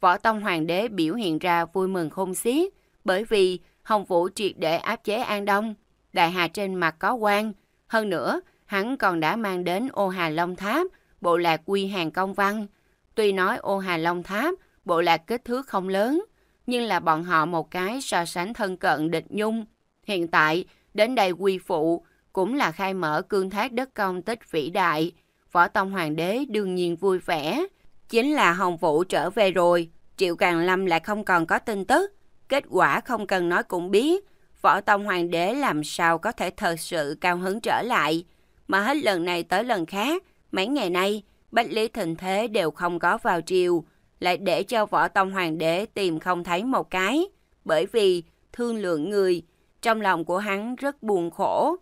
Võ Tông Hoàng đế biểu hiện ra vui mừng khôn xiết, bởi vì Hồng Vũ triệt để áp chế An Đông, đại hà trên mặt có quan. Hơn nữa, hắn còn đã mang đến ô hà Long Tháp, bộ lạc quy hàng công văn. Tuy nói ô Hà Long Tháp, bộ lạc kích thước không lớn, nhưng là bọn họ một cái so sánh thân cận địch nhung. Hiện tại, đến đây quy phụ cũng là khai mở cương thác đất công tích vĩ đại. Võ Tông Hoàng đế đương nhiên vui vẻ. Chính là Hồng Vũ trở về rồi, Triệu Càng Lâm lại không còn có tin tức. Kết quả không cần nói cũng biết, Võ Tông Hoàng đế làm sao có thể thật sự cao hứng trở lại. Mà hết lần này tới lần khác, Mấy ngày nay, Bách Lý Thịnh Thế đều không có vào triều, lại để cho võ tông hoàng đế tìm không thấy một cái, bởi vì thương lượng người, trong lòng của hắn rất buồn khổ.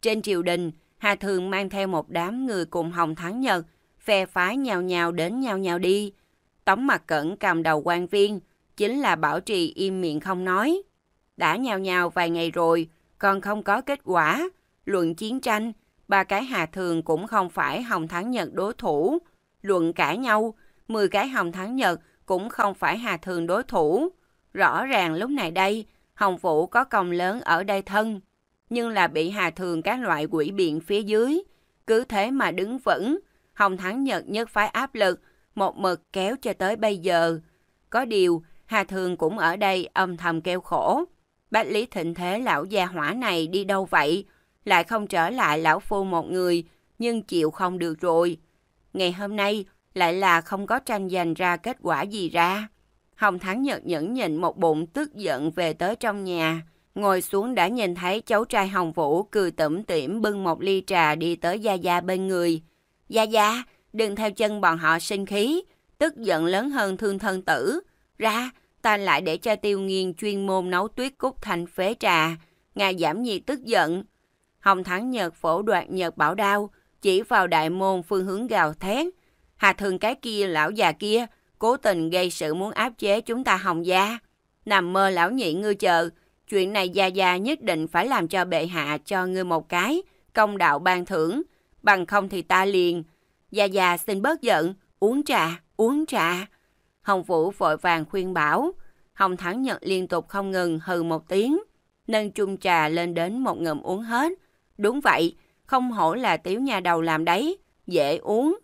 Trên triều đình, Hà Thường mang theo một đám người cùng Hồng Thắng Nhật, phe phái nhào nhào đến nhào nhào đi. Tống Mặt Cẩn cầm đầu quan viên, chính là bảo trì im miệng không nói. Đã nhào nhào vài ngày rồi, còn không có kết quả. Luận chiến tranh ba cái Hà Thường cũng không phải Hồng Thắng Nhật đối thủ. Luận cả nhau, 10 cái Hồng Thắng Nhật cũng không phải Hà Thường đối thủ. Rõ ràng lúc này đây, Hồng Vũ có công lớn ở đây thân, nhưng là bị Hà Thường các loại quỷ biện phía dưới. Cứ thế mà đứng vững, Hồng Thắng Nhật nhất phái áp lực, một mực kéo cho tới bây giờ. Có điều, Hà Thường cũng ở đây âm thầm kêu khổ. Bách Lý Thịnh Thế lão gia hỏa này đi đâu vậy? lại không trở lại lão phu một người, nhưng chịu không được rồi. Ngày hôm nay lại là không có tranh giành ra kết quả gì ra. Hồng Thắng Nhật nhẫn nhịn một bụng tức giận về tới trong nhà. Ngồi xuống đã nhìn thấy cháu trai Hồng Vũ cười tẩm tỉm bưng một ly trà đi tới Gia Gia bên người. Gia Gia, đừng theo chân bọn họ sinh khí, tức giận lớn hơn thương thân tử. Ra, ta lại để cho tiêu nghiên chuyên môn nấu tuyết cúc thành phế trà. Ngài giảm nhiệt tức giận, Hồng Thắng Nhật phổ đoạt Nhật bảo đao, chỉ vào đại môn phương hướng gào thét. Hà thường cái kia lão già kia, cố tình gây sự muốn áp chế chúng ta Hồng gia. Nằm mơ lão nhị ngươi chờ, chuyện này gia gia nhất định phải làm cho bệ hạ cho ngươi một cái, công đạo ban thưởng, bằng không thì ta liền. Gia gia xin bớt giận, uống trà, uống trà. Hồng Vũ vội vàng khuyên bảo, Hồng Thắng Nhật liên tục không ngừng hừ một tiếng, nâng chung trà lên đến một ngụm uống hết, Đúng vậy, không hổ là tiểu nhà đầu làm đấy, dễ uống.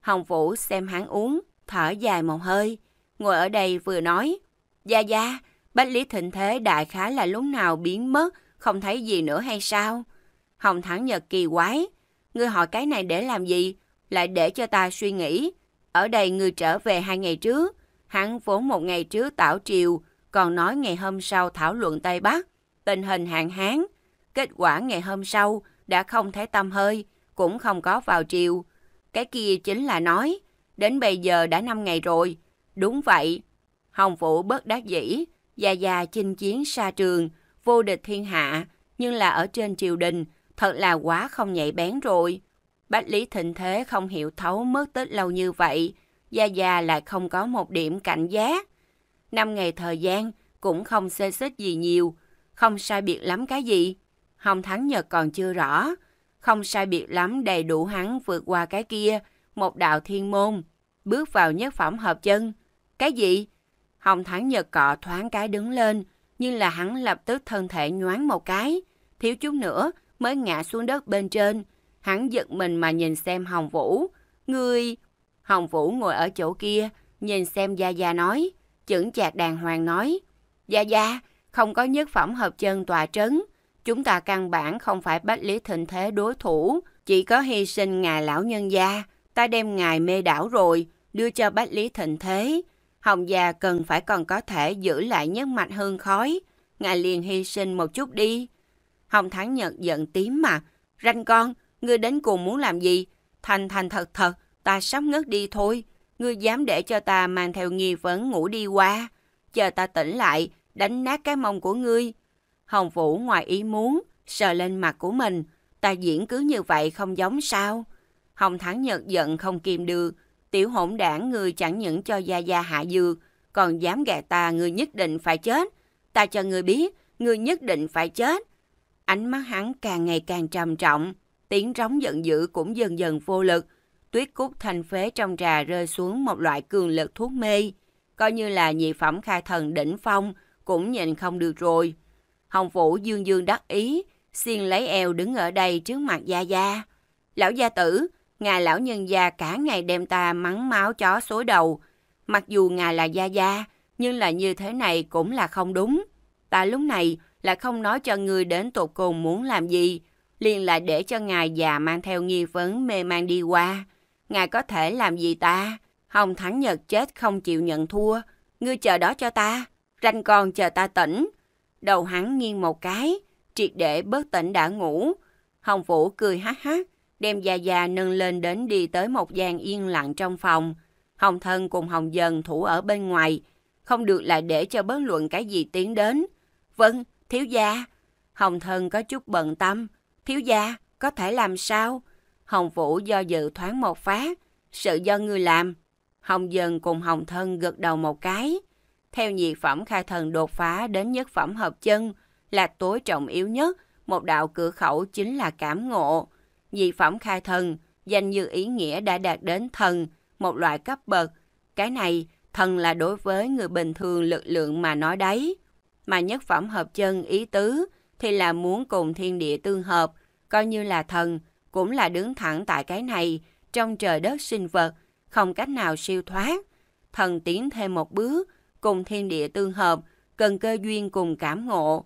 Hồng Vũ xem hắn uống, thở dài một hơi, ngồi ở đây vừa nói, Gia Gia, Bách Lý Thịnh Thế đại khái là lúc nào biến mất, không thấy gì nữa hay sao? Hồng Thắng Nhật kỳ quái, ngươi hỏi cái này để làm gì? Lại để cho ta suy nghĩ. Ở đây ngươi trở về hai ngày trước, hắn vốn một ngày trước tảo triều, còn nói ngày hôm sau thảo luận Tây Bắc, tình hình hạn hán, Kết quả ngày hôm sau đã không thấy tâm hơi, cũng không có vào triều. Cái kia chính là nói, đến bây giờ đã 5 ngày rồi. Đúng vậy, Hồng phủ bất đắc dĩ, già già chinh chiến xa trường, vô địch thiên hạ, nhưng là ở trên triều đình, thật là quá không nhạy bén rồi. Bách Lý Thịnh Thế không hiểu thấu mất tích lâu như vậy, Gia Gia lại không có một điểm cảnh giác. Năm ngày thời gian cũng không xê xích gì nhiều, không sai biệt lắm cái gì hồng thắng nhật còn chưa rõ. Không sai biệt lắm đầy đủ hắn vượt qua cái kia, một đạo thiên môn, bước vào nhất phẩm hợp chân. Cái gì? Hồng thắng nhật cọ thoáng cái đứng lên, nhưng là hắn lập tức thân thể nhoáng một cái. Thiếu chút nữa mới ngã xuống đất bên trên. Hắn giật mình mà nhìn xem Hồng Vũ. người Hồng Vũ ngồi ở chỗ kia, nhìn xem Gia Gia nói. Chững chạc đàng hoàng nói. Gia Gia, không có nhất phẩm hợp chân tòa trấn. Chúng ta căn bản không phải bách lý thịnh thế đối thủ, chỉ có hy sinh ngài lão nhân gia. Ta đem ngài mê đảo rồi, đưa cho bách lý thịnh thế. Hồng gia cần phải còn có thể giữ lại nhất mạch hương khói. Ngài liền hy sinh một chút đi. Hồng Thắng Nhật giận tím mặt. Ranh con, ngươi đến cùng muốn làm gì? Thành thành thật thật, ta sắp ngất đi thôi. Ngươi dám để cho ta mang theo nghi vấn ngủ đi qua. Chờ ta tỉnh lại, đánh nát cái mông của ngươi. Hồng Vũ ngoài ý muốn, sờ lên mặt của mình. Ta diễn cứ như vậy không giống sao? Hồng Thắng Nhật giận không kìm được. Tiểu hỗn đảng người chẳng những cho Gia Gia hạ dược, còn dám gạt ta người nhất định phải chết. Ta cho người biết, người nhất định phải chết. Ánh mắt hắn càng ngày càng trầm trọng, tiếng rống giận dữ cũng dần dần vô lực. Tuyết cút thành phế trong trà rơi xuống một loại cường lực thuốc mê. Coi như là nhị phẩm khai thần đỉnh phong, cũng nhìn không được rồi. Hồng Vũ dương dương đắc ý, xiên lấy eo đứng ở đây trước mặt Gia Gia. Lão Gia Tử, ngài lão nhân gia cả ngày đem ta mắng máu chó xối đầu. Mặc dù ngài là Gia Gia, nhưng là như thế này cũng là không đúng. Ta lúc này là không nói cho người đến tột cùng muốn làm gì, liền lại để cho ngài già mang theo nghi vấn mê mang đi qua. Ngài có thể làm gì ta? Hồng Thắng Nhật chết không chịu nhận thua. Ngươi chờ đó cho ta. Ranh còn chờ ta tỉnh. Đầu hắn nghiêng một cái, triệt để bớt tỉnh đã ngủ. Hồng Vũ cười hát hát, đem già già nâng lên đến đi tới một gian yên lặng trong phòng. Hồng Thân cùng Hồng Dần thủ ở bên ngoài, không được lại để cho bất luận cái gì tiến đến. Vâng, thiếu gia. Hồng Thân có chút bận tâm. Thiếu gia, có thể làm sao? Hồng Vũ do dự thoáng một phát, sự do người làm. Hồng Dần cùng Hồng Thân gật đầu một cái. Theo nhị phẩm khai thần đột phá đến nhất phẩm hợp chân là tối trọng yếu nhất, một đạo cửa khẩu chính là cảm ngộ. nhị phẩm khai thần, danh như ý nghĩa đã đạt đến thần, một loại cấp bậc. Cái này, thần là đối với người bình thường lực lượng mà nói đấy. Mà nhất phẩm hợp chân ý tứ thì là muốn cùng thiên địa tương hợp, coi như là thần, cũng là đứng thẳng tại cái này, trong trời đất sinh vật, không cách nào siêu thoát. Thần tiến thêm một bước, cùng thiên địa tương hợp, cần cơ duyên cùng cảm ngộ.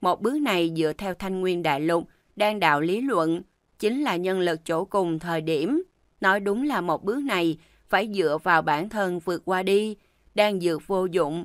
Một bước này dựa theo thanh nguyên đại lục, đang đạo lý luận, chính là nhân lực chỗ cùng thời điểm. Nói đúng là một bước này phải dựa vào bản thân vượt qua đi, đang dược vô dụng.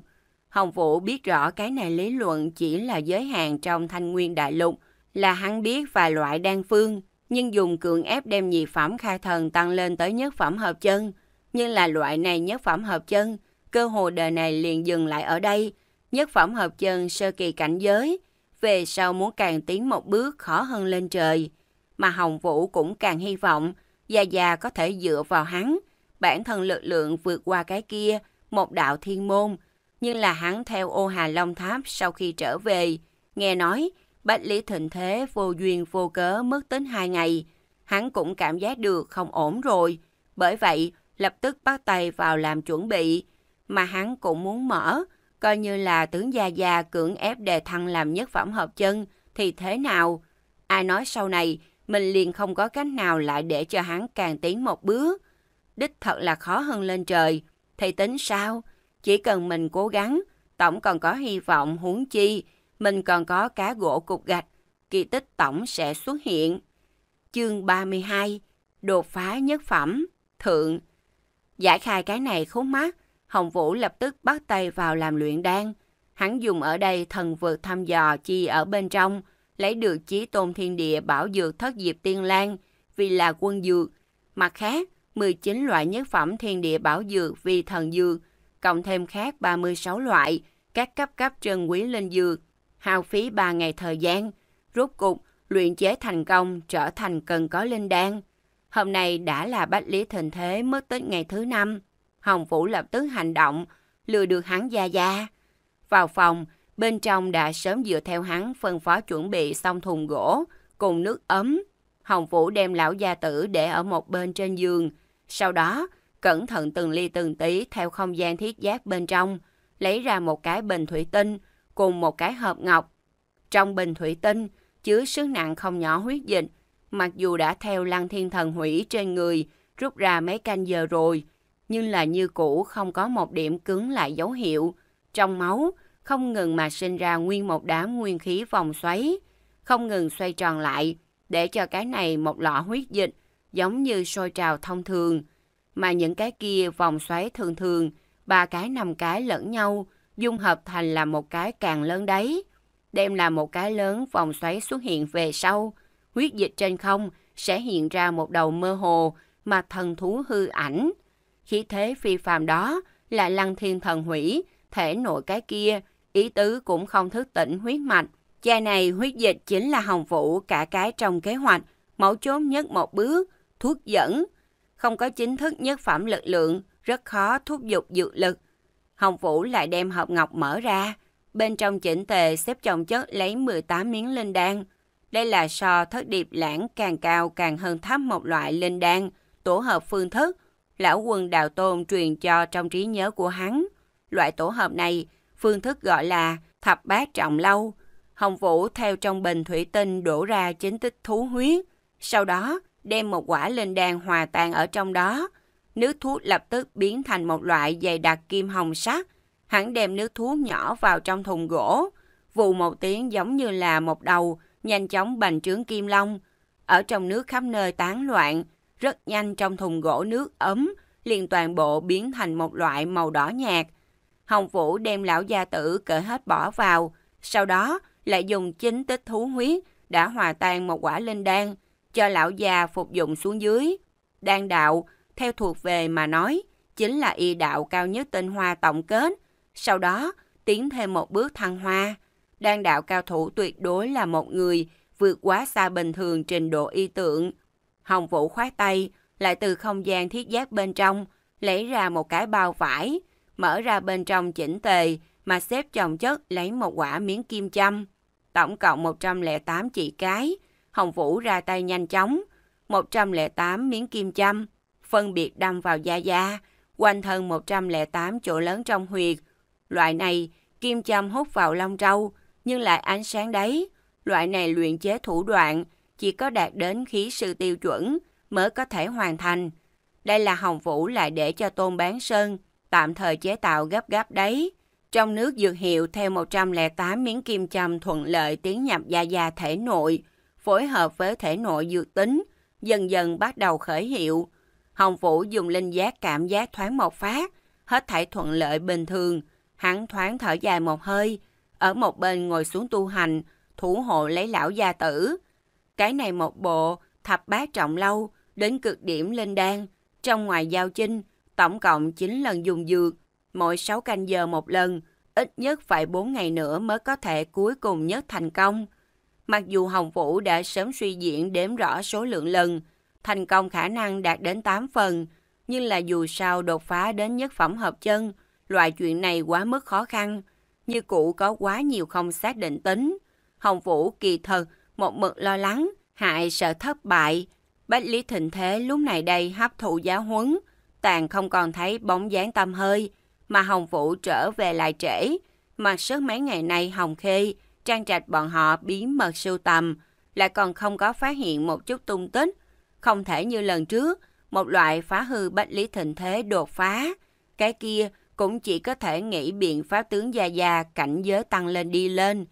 Hồng Vũ biết rõ cái này lý luận chỉ là giới hạn trong thanh nguyên đại lục, là hắn biết vài loại đan phương, nhưng dùng cường ép đem nhị phẩm khai thần tăng lên tới nhất phẩm hợp chân. Nhưng là loại này nhất phẩm hợp chân, cơ hội đời này liền dừng lại ở đây. Nhất phẩm hợp chân sơ kỳ cảnh giới, về sau muốn càng tiến một bước khó hơn lên trời. Mà Hồng Vũ cũng càng hy vọng già già có thể dựa vào hắn, bản thân lực lượng vượt qua cái kia, một đạo thiên môn. Nhưng là hắn theo ô Hà Long Tháp sau khi trở về, nghe nói Bách Lý Thịnh Thế vô duyên vô cớ mất tính hai ngày. Hắn cũng cảm giác được không ổn rồi, bởi vậy lập tức bắt tay vào làm chuẩn bị, mà hắn cũng muốn mở, coi như là tướng Gia Gia cưỡng ép đề thăng làm nhất phẩm hợp chân, thì thế nào? Ai nói sau này, mình liền không có cách nào lại để cho hắn càng tiến một bước. Đích thật là khó hơn lên trời, thì tính sao? Chỉ cần mình cố gắng, tổng còn có hy vọng huống chi, mình còn có cá gỗ cục gạch, kỳ tích tổng sẽ xuất hiện. Chương 32 Đột phá nhất phẩm Thượng Giải khai cái này khốn mắt, Hồng Vũ lập tức bắt tay vào làm luyện đan. Hắn dùng ở đây thần vượt thăm dò chi ở bên trong, lấy được chí tôn thiên địa bảo dược thất diệp tiên lan vì là quân dược. Mặt khác, 19 loại nhất phẩm thiên địa bảo dược vì thần dược, cộng thêm khác 36 loại, các cấp cấp trân quý linh dược, hao phí 3 ngày thời gian. Rốt cục, luyện chế thành công trở thành cần có linh đan. Hôm nay đã là Bách Lý Thịnh Thế mất tích ngày thứ năm. Hồng Vũ lập tức hành động, lừa được hắn ra ra Vào phòng, bên trong đã sớm dựa theo hắn phân phó chuẩn bị xong thùng gỗ cùng nước ấm. Hồng Vũ đem lão gia tử để ở một bên trên giường. Sau đó, cẩn thận từng ly từng tí theo không gian thiết giác bên trong, lấy ra một cái bình thủy tinh cùng một cái hộp ngọc. Trong bình thủy tinh chứa sức nặng không nhỏ huyết dịch, mặc dù đã theo lăng thiên thần hủy trên người, rút ra mấy canh giờ rồi, nhưng là như cũ không có một điểm cứng lại dấu hiệu. Trong máu, không ngừng mà sinh ra nguyên một đám nguyên khí vòng xoáy, không ngừng xoay tròn lại, để cho cái này một lọ huyết dịch, giống như sôi trào thông thường. Mà những cái kia vòng xoáy thường thường, ba cái năm cái lẫn nhau, dung hợp thành là một cái càng lớn đấy. Đem là một cái lớn vòng xoáy xuất hiện về sau, huyết dịch trên không sẽ hiện ra một đầu mơ hồ mà thần thú hư ảnh, khí thế phi phàm đó là lăng thiên thần hủy, thể nội cái kia, ý tứ cũng không thức tỉnh huyết mạch. Cha này huyết dịch chính là hồng vũ cả cái trong kế hoạch, mẫu chốt nhất một bước, thuốc dẫn. Không có chính thức nhất phẩm lực lượng, rất khó thúc giục dự lực. Hồng Vũ lại đem hộp ngọc mở ra. Bên trong chỉnh tề xếp chồng chất lấy 18 miếng linh đan. Đây là so thất điệp lãng càng cao càng hơn thấp một loại linh đan, tổ hợp phương thức, lão quân Đào Tôn truyền cho trong trí nhớ của hắn. Loại tổ hợp này, phương thức gọi là thập bát trọng lâu. Hồng Vũ theo trong bình thủy tinh đổ ra chính tích thú huyết, sau đó đem một quả linh đan hòa tan ở trong đó. Nước thuốc lập tức biến thành một loại dày đặc kim hồng sắc. Hắn đem nước thuốc nhỏ vào trong thùng gỗ, vụ một tiếng giống như là một đầu, nhanh chóng bành trướng kim long. Ở trong nước khắp nơi tán loạn, rất nhanh trong thùng gỗ nước ấm, liền toàn bộ biến thành một loại màu đỏ nhạt. Hồng Vũ đem lão gia tử cởi hết bỏ vào, sau đó lại dùng chính tích thú huyết đã hòa tan một quả linh đan, cho lão già phục dụng xuống dưới. Đan đạo, theo thuộc về mà nói, chính là y đạo cao nhất tinh hoa tổng kết, sau đó tiến thêm một bước thăng hoa. Đan đạo cao thủ tuyệt đối là một người vượt quá xa bình thường trình độ y tượng, Hồng Vũ khoát tay, lại từ không gian thiết giáp bên trong, lấy ra một cái bao vải, mở ra bên trong chỉnh tề mà xếp chồng chất lấy một quả miếng kim châm. Tổng cộng 108 chỉ cái, Hồng Vũ ra tay nhanh chóng, 108 miếng kim châm, phân biệt đâm vào da da, quanh thân 108 chỗ lớn trong huyệt. Loại này, kim châm hút vào long trâu, nhưng lại ánh sáng đấy. Loại này luyện chế thủ đoạn, chỉ có đạt đến khí sư tiêu chuẩn mới có thể hoàn thành. Đây là Hồng Vũ lại để cho Tôn Bán Sơn tạm thời chế tạo gấp gáp đấy. Trong nước dược hiệu theo 108 miếng kim châm thuận lợi tiến nhập da da thể nội, phối hợp với thể nội dược tính, dần dần bắt đầu khởi hiệu. Hồng Vũ dùng linh giác cảm giác thoáng một phát, hết thảy thuận lợi bình thường, hắn thoáng thở dài một hơi, ở một bên ngồi xuống tu hành, thủ hộ lấy lão gia tử, cái này một bộ, thập bát trọng lâu, đến cực điểm lên đan, trong ngoài giao chinh, tổng cộng 9 lần dùng dược, mỗi 6 canh giờ một lần, ít nhất phải 4 ngày nữa mới có thể cuối cùng nhất thành công. Mặc dù Hồng Vũ đã sớm suy diễn đếm rõ số lượng lần, thành công khả năng đạt đến 8 phần, nhưng là dù sao đột phá đến nhất phẩm hợp chân, loại chuyện này quá mức khó khăn, như cũ có quá nhiều không xác định tính. Hồng Vũ kỳ thật một mực lo lắng, hại sợ thất bại. Bách Lý Thịnh Thế lúc này đây hấp thụ giáo huấn, tàn không còn thấy bóng dáng tâm hơi, mà Hồng Vũ trở về lại trễ. Mặc sức mấy ngày nay Hồng Khê, trang trạch bọn họ bí mật sưu tầm, lại còn không có phát hiện một chút tung tích. Không thể như lần trước, một loại phá hư Bách Lý Thịnh Thế đột phá. Cái kia cũng chỉ có thể nghĩ biện pháp tướng gia gia cảnh giới tăng lên đi lên.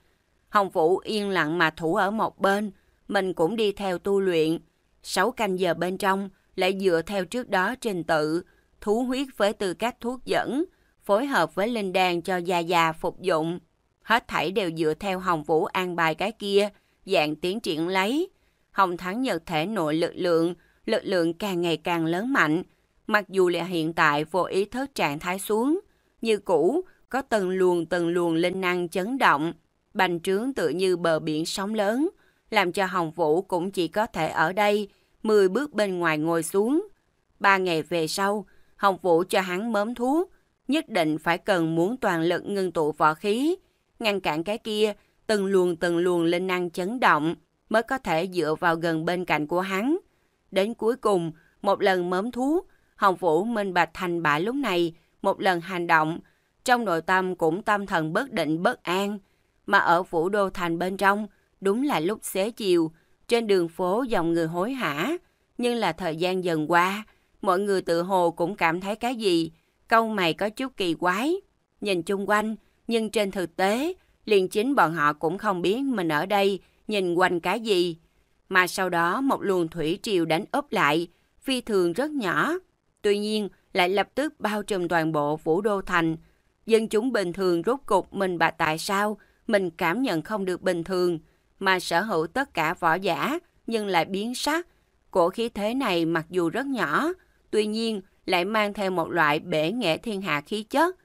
Hồng Vũ yên lặng mà thủ ở một bên, mình cũng đi theo tu luyện. Sáu canh giờ bên trong, lại dựa theo trước đó trình tự, thú huyết với tư cách thuốc dẫn, phối hợp với linh đan cho Gia Gia phục dụng. Hết thảy đều dựa theo Hồng Vũ an bài cái kia, dạng tiến triển lấy. Hồng Thắng Nhật thể nội lực lượng, lực lượng càng ngày càng lớn mạnh. Mặc dù là hiện tại vô ý thức trạng thái xuống, như cũ, có từng luồng từng luồng linh năng chấn động, bành trướng tự như bờ biển sóng lớn, làm cho Hồng Vũ cũng chỉ có thể ở đây, 10 bước bên ngoài ngồi xuống. Ba ngày về sau, Hồng Vũ cho hắn mớm thuốc, nhất định phải cần muốn toàn lực ngưng tụ võ khí, ngăn cản cái kia, từng luồng từng luồng linh năng chấn động, mới có thể dựa vào gần bên cạnh của hắn. Đến cuối cùng, một lần mớm thuốc, Hồng Vũ minh bạch thành bại lúc này, một lần hành động, trong nội tâm cũng tâm thần bất định bất an, mà ở phủ đô thành bên trong, đúng là lúc xế chiều, trên đường phố dòng người hối hả. Nhưng là thời gian dần qua, mọi người tự hồ cũng cảm thấy cái gì, câu mày có chút kỳ quái. Nhìn chung quanh, nhưng trên thực tế, liền chính bọn họ cũng không biết mình ở đây nhìn quanh cái gì. Mà sau đó một luồng thủy triều đánh úp lại, phi thường rất nhỏ. Tuy nhiên, lại lập tức bao trùm toàn bộ phủ đô thành. Dân chúng bình thường rốt cục mình bà tại sao mình cảm nhận không được bình thường, mà sở hữu tất cả võ giả nhưng lại biến sắc. Cổ khí thế này mặc dù rất nhỏ, tuy nhiên lại mang theo một loại bể nghệ thiên hạ khí chất.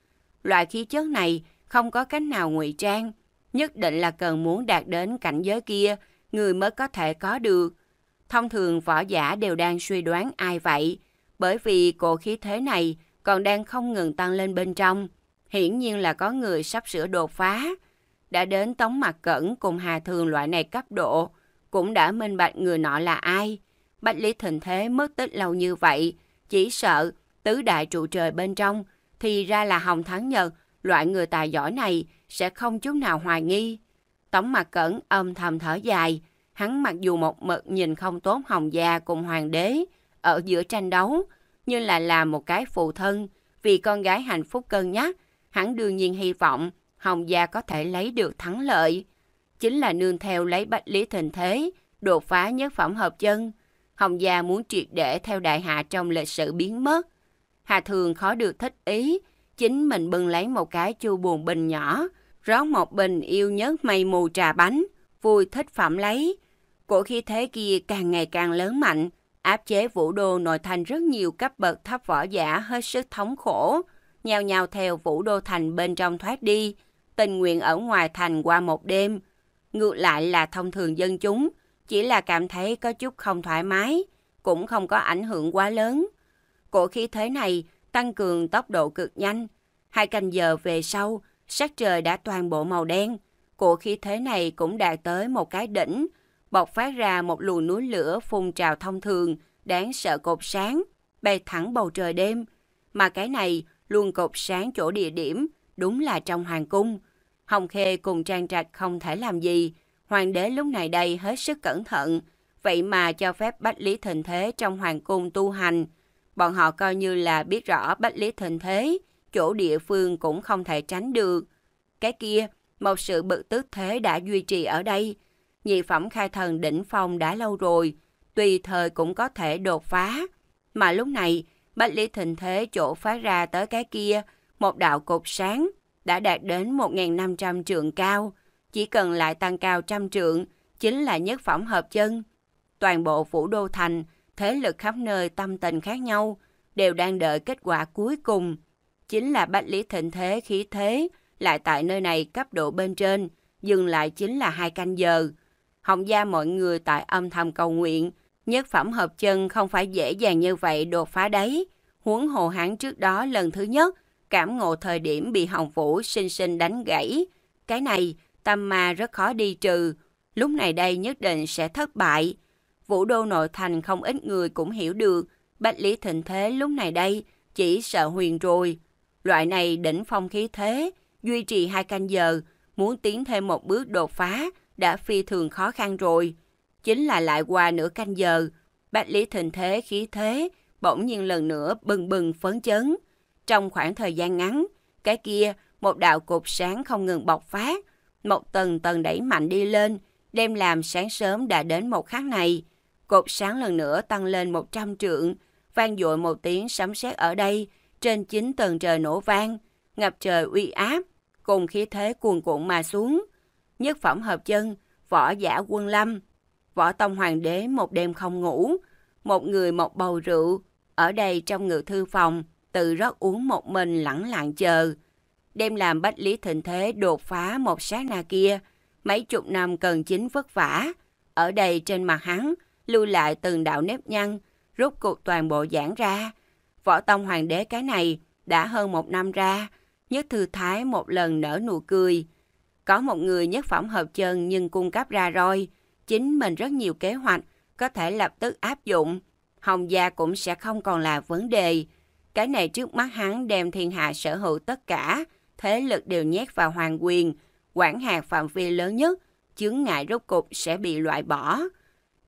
Loại khí chất này không có cách nào ngụy trang, nhất định là cần muốn đạt đến cảnh giới kia, người mới có thể có được. Thông thường võ giả đều đang suy đoán ai vậy, bởi vì cổ khí thế này còn đang không ngừng tăng lên bên trong. Hiển nhiên là có người sắp sửa đột phá đã đến Tống mặt Cẩn cùng Hà Thường loại này cấp độ, cũng đã minh bạch người nọ là ai. Bách Lý Thịnh Thế mất tích lâu như vậy, chỉ sợ tứ đại trụ trời bên trong, thì ra là Hồng Thắng Nhật, loại người tài giỏi này sẽ không chút nào hoài nghi. Tống mặt Cẩn âm thầm thở dài, hắn mặc dù một mực nhìn không tốt Hồng Gia cùng Hoàng đế ở giữa tranh đấu, nhưng là làm một cái phụ thân, vì con gái hạnh phúc cân nhắc, hắn đương nhiên hy vọng Hồng Gia có thể lấy được thắng lợi. Chính là nương theo lấy bách lý thình thế, đột phá nhất phẩm hợp chân. Hồng Gia muốn triệt để theo đại hạ trong lịch sử biến mất. Hà Thường khó được thích ý, chính mình bưng lấy một cái chu buồn bình nhỏ, rót một bình yêu nhất mây mù trà bánh, vui thích phẩm lấy. Cổ khi thế kia càng ngày càng lớn mạnh, áp chế vũ đô nội thành rất nhiều cấp bậc thấp võ giả hết sức thống khổ, nhào nhào theo vũ đô thành bên trong thoát đi, tình nguyện ở ngoài thành qua một đêm. Ngược lại là thông thường dân chúng, chỉ là cảm thấy có chút không thoải mái, cũng không có ảnh hưởng quá lớn. Cổ khí thế này tăng cường tốc độ cực nhanh. Hai canh giờ về sau, sắc trời đã toàn bộ màu đen. Cổ khí thế này cũng đạt tới một cái đỉnh, bộc phát ra một luồng núi lửa phun trào thông thường, đáng sợ cột sáng, bay thẳng bầu trời đêm. Mà cái này, luôn cột sáng chỗ địa điểm, đúng là trong hoàng cung. Hồng Khê cùng Trang Trạch không thể làm gì, hoàng đế lúc này đây hết sức cẩn thận, vậy mà cho phép Bách Lý Thịnh Thế trong hoàng cung tu hành. Bọn họ coi như là biết rõ Bách Lý Thịnh Thế, chỗ địa phương cũng không thể tránh được. Cái kia, một sự bực tức thế đã duy trì ở đây. Nhị phẩm khai thần đỉnh phong đã lâu rồi, tùy thời cũng có thể đột phá. Mà lúc này, Bách Lý Thịnh Thế chỗ phá ra tới cái kia, một đạo cột sáng đã đạt đến 1.500 trượng cao, chỉ cần lại tăng cao trăm trượng chính là nhất phẩm hợp chân. Toàn bộ phủ đô thành, thế lực khắp nơi tâm tình khác nhau đều đang đợi kết quả cuối cùng. Chính là bách lý thịnh thế khí thế, lại tại nơi này cấp độ bên trên, dừng lại chính là hai canh giờ. Hồng gia mọi người tại âm thầm cầu nguyện, nhất phẩm hợp chân không phải dễ dàng như vậy đột phá đấy. Huống hồ hãng trước đó lần thứ nhất cảm ngộ thời điểm bị Hồng Vũ sinh sinh đánh gãy. Cái này, tâm ma rất khó đi trừ, lúc này đây nhất định sẽ thất bại. Vũ đô nội thành không ít người cũng hiểu được, Bách Lý Thịnh Thế lúc này đây chỉ sợ huyền rồi. Loại này đỉnh phong khí thế, duy trì hai canh giờ, muốn tiến thêm một bước đột phá đã phi thường khó khăn rồi. Chính là lại qua nửa canh giờ, Bách Lý Thịnh Thế khí thế bỗng nhiên lần nữa bừng bừng phấn chấn. Trong khoảng thời gian ngắn, cái kia, một đạo cột sáng không ngừng bộc phát, một tầng tầng đẩy mạnh đi lên, đêm làm sáng sớm đã đến một khắc này. Cột sáng lần nữa tăng lên 100 trượng, vang dội một tiếng sấm sét ở đây, trên chín tầng trời nổ vang, ngập trời uy áp, cùng khí thế cuồn cuộn mà xuống. Nhất phẩm hợp chân, võ giả quân lâm, võ tông hoàng đế một đêm không ngủ, một người một bầu rượu, ở đây trong ngự thư phòng, tự rót uống một mình lẳng lặng chờ. Đêm làm bách lý thịnh thế đột phá một sát na kia, mấy chục năm cần chính vất vả. Ở đây trên mặt hắn, lưu lại từng đạo nếp nhăn, rút cục toàn bộ giãn ra. Võ Tông Hoàng đế cái này đã hơn một năm ra, nhất thư thái một lần nở nụ cười. Có một người nhất phẩm hợp chân nhưng cung cấp ra rồi, chính mình rất nhiều kế hoạch có thể lập tức áp dụng. Hồng gia cũng sẽ không còn là vấn đề. Cái này trước mắt hắn đem thiên hạ sở hữu tất cả, thế lực đều nhét vào hoàng quyền, quản hạt phạm vi lớn nhất, chướng ngại rốt cục sẽ bị loại bỏ.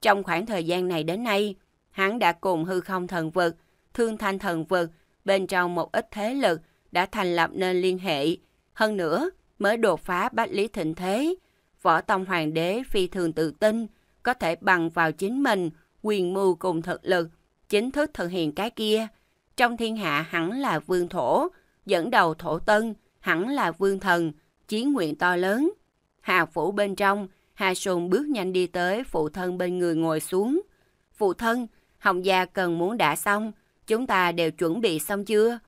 Trong khoảng thời gian này đến nay, hắn đã cùng hư không thần vực, thương thanh thần vực, bên trong một ít thế lực đã thành lập nên liên hệ. Hơn nữa, mới đột phá bách lý thịnh thế. Võ Tông Hoàng đế phi thường tự tin, có thể bằng vào chính mình, quyền mưu cùng thực lực, chính thức thực hiện cái kia. Trong thiên hạ hẳn là vương thổ, dẫn đầu thổ tân, hẳn là vương thần, chí nguyện to lớn. Hà phủ bên trong, Hà Sùng bước nhanh đi tới phụ thân bên người ngồi xuống. Phụ thân, Hồng Gia cần muốn đã xong, chúng ta đều chuẩn bị xong chưa?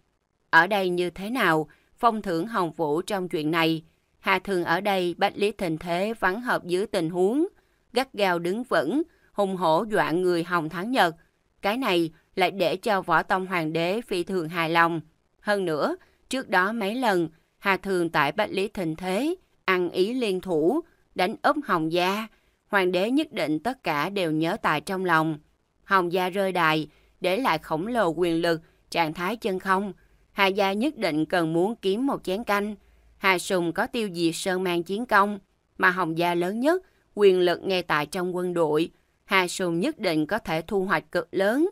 Ở đây như thế nào? Phong thưởng Hồng Vũ trong chuyện này. Hà Thường ở đây bách lý tình thế vắng hợp dưới tình huống. Gắt gao đứng vững, hùng hổ dọa người Hồng Thắng Nhật. Cái này lại để cho Võ Tông Hoàng đế phi thường hài lòng. Hơn nữa, trước đó mấy lần, Hà Thường tại Bách Lý Thịnh Thế, ăn ý liên thủ, đánh úp Hồng Gia, Hoàng đế nhất định tất cả đều nhớ tại trong lòng. Hồng Gia rơi đài, để lại khổng lồ quyền lực, trạng thái chân không. Hà Gia nhất định cần muốn kiếm một chén canh. Hà Sùng có tiêu diệt Sơn Mang chiến công, mà Hồng Gia lớn nhất, quyền lực ngay tại trong quân đội. Hà Sùng nhất định có thể thu hoạch cực lớn.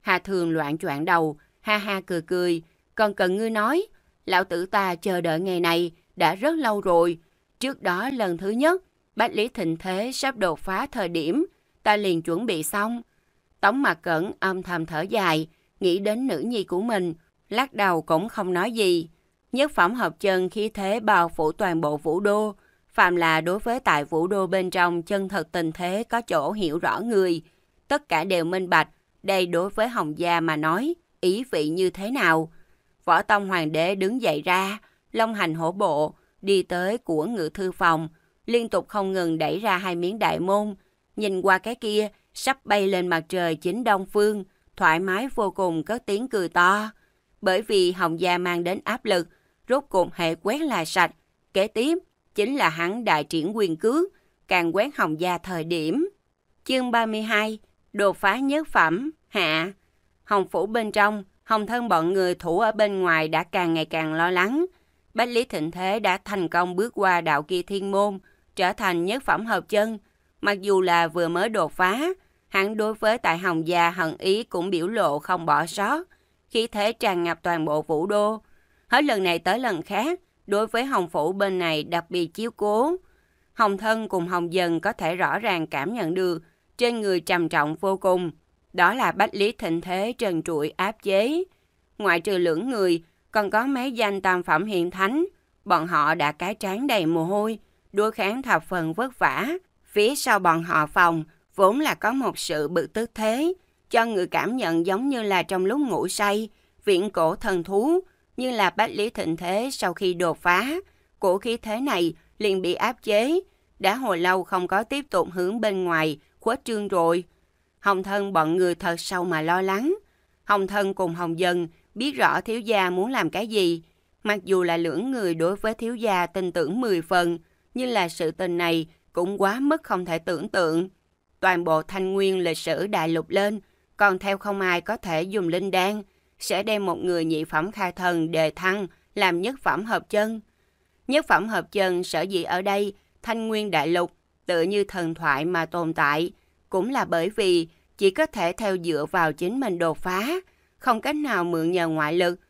Hà Thường loạn choạng đầu, ha ha cười cười. Còn cần ngươi nói, lão tử ta chờ đợi ngày này đã rất lâu rồi. Trước đó lần thứ nhất, Bách Lý Thịnh Thế sắp đột phá thời điểm, ta liền chuẩn bị xong. Tống Mạc Cẩn âm thầm thở dài, nghĩ đến nữ nhi của mình, lắc đầu cũng không nói gì. Nhất phẩm học chân khí thế bao phủ toàn bộ vũ đô, phạm là đối với tại vũ đô bên trong chân thật tình thế có chỗ hiểu rõ người, tất cả đều minh bạch, đây đối với Hồng Gia mà nói, ý vị như thế nào? Võ Tông Hoàng đế đứng dậy ra, long hành hổ bộ, đi tới của ngự thư phòng, liên tục không ngừng đẩy ra hai miếng đại môn. Nhìn qua cái kia, sắp bay lên mặt trời chính đông phương, thoải mái vô cùng có tiếng cười to. Bởi vì Hồng Gia mang đến áp lực, rốt cuộc hệ quét là sạch. Kế tiếp, chính là hắn đại triển quyền cước, càng quét Hồng Gia thời điểm. Chương 32 đột phá nhất phẩm, hạ. Hồng phủ bên trong, hồng thân bọn người thủ ở bên ngoài đã càng ngày càng lo lắng. Bách Lý Thịnh Thế đã thành công bước qua đạo kỳ thiên môn, trở thành nhất phẩm hợp chân. Mặc dù là vừa mới đột phá, hắn đối với tại Hồng Gia hận ý cũng biểu lộ không bỏ sót, khí thế tràn ngập toàn bộ vũ đô. Hết lần này tới lần khác, đối với Hồng Phủ bên này đặc biệt chiếu cố. Hồng Thân cùng Hồng Dần có thể rõ ràng cảm nhận được trên người trầm trọng vô cùng. Đó là bách lý thịnh thế trần trụi áp chế. Ngoại trừ lưỡng người, còn có mấy danh tam phẩm hiện thánh. Bọn họ đã cái trán đầy mồ hôi, đua kháng thập phần vất vả. Phía sau bọn họ phòng, vốn là có một sự bực tức thế, cho người cảm nhận giống như là trong lúc ngủ say, viện cổ thần thú, như là bách lý thịnh thế sau khi đột phá. Cổ khí thế này liền bị áp chế, đã hồi lâu không có tiếp tục hướng bên ngoài, khuếch trương rồi. Hồng Thân bận người thật sâu mà lo lắng. Hồng Thân cùng Hồng Dân biết rõ thiếu gia muốn làm cái gì. Mặc dù là lưỡng người đối với thiếu gia tin tưởng 10 phần, nhưng là sự tình này cũng quá mức không thể tưởng tượng. Toàn bộ thanh nguyên lịch sử đại lục lên, còn theo không ai có thể dùng linh đan, sẽ đem một người nhị phẩm khai thần đề thăng làm nhất phẩm hợp chân. Nhất phẩm hợp chân sở dĩ ở đây, thanh nguyên đại lục tự như thần thoại mà tồn tại, cũng là bởi vì chỉ có thể theo dựa vào chính mình đột phá, không cách nào mượn nhờ ngoại lực.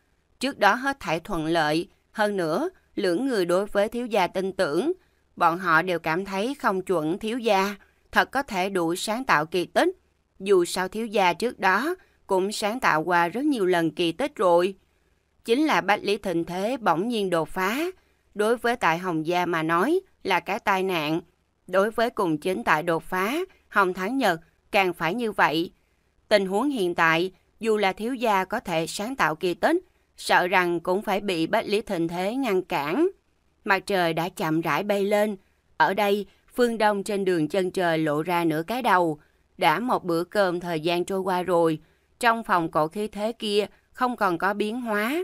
Trước đó hết thảy thuận lợi, hơn nữa, lưỡng người đối với thiếu gia tin tưởng, bọn họ đều cảm thấy không chuẩn thiếu gia, thật có thể đủ sáng tạo kỳ tích. Dù sao thiếu gia trước đó cũng sáng tạo qua rất nhiều lần kỳ tích rồi. Chính là Bách Lý Thịnh Thế bỗng nhiên đột phá, đối với tại Hồng Gia mà nói là cái tai nạn, Đối với cùng chính tại đột phá, Hồng Thắng Nhật càng phải như vậy. Tình huống hiện tại, dù là thiếu gia có thể sáng tạo kỳ tích, sợ rằng cũng phải bị bách lý thịnh thế ngăn cản. Mặt trời đã chậm rãi bay lên. Ở đây, phương đông trên đường chân trời lộ ra nửa cái đầu. Đã một bữa cơm thời gian trôi qua rồi. Trong phòng cổ khí thế kia không còn có biến hóa.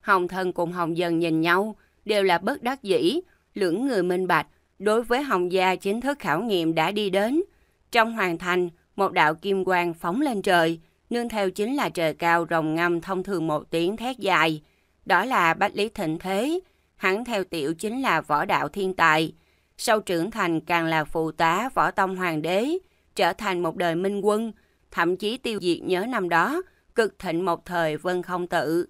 Hồng Thân cùng Hồng Dần nhìn nhau, đều là bất đắc dĩ, lưỡng người minh bạch, đối với Hồng Gia chính thức khảo nghiệm đã đi đến. Trong hoàn thành, một đạo kim quang phóng lên trời, nương theo chính là trời cao rồng ngâm thông thường một tiếng thét dài. Đó là Bách Lý Thịnh Thế, hắn theo tiểu chính là võ đạo thiên tài. Sau trưởng thành càng là phụ tá võ tông hoàng đế, trở thành một đời minh quân, thậm chí tiêu diệt nhớ năm đó, cực thịnh một thời vân không tự.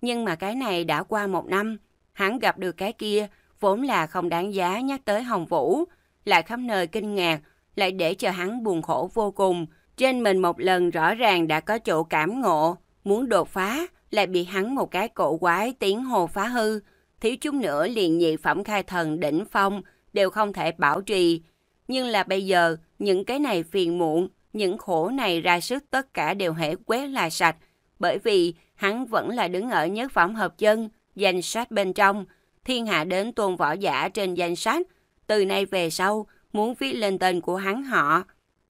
Nhưng mà cái này đã qua một năm, hắn gặp được cái kia, vốn là không đáng giá nhắc tới Hồng Vũ, lại khắp nơi kinh ngạc, lại để cho hắn buồn khổ vô cùng. Trên mình một lần rõ ràng đã có chỗ cảm ngộ, muốn đột phá, lại bị hắn một cái cổ quái tiếng hồ phá hư. Thiếu chút nữa liền nhị phẩm khai thần đỉnh phong, đều không thể bảo trì. Nhưng là bây giờ, những cái này phiền muộn, những khổ này ra sức tất cả đều hễ quét là sạch, bởi vì hắn vẫn là đứng ở nhất phẩm hợp chân, danh sách bên trong, thiên hạ đến tôn võ giả trên danh sách. Từ nay về sau, muốn viết lên tên của hắn họ.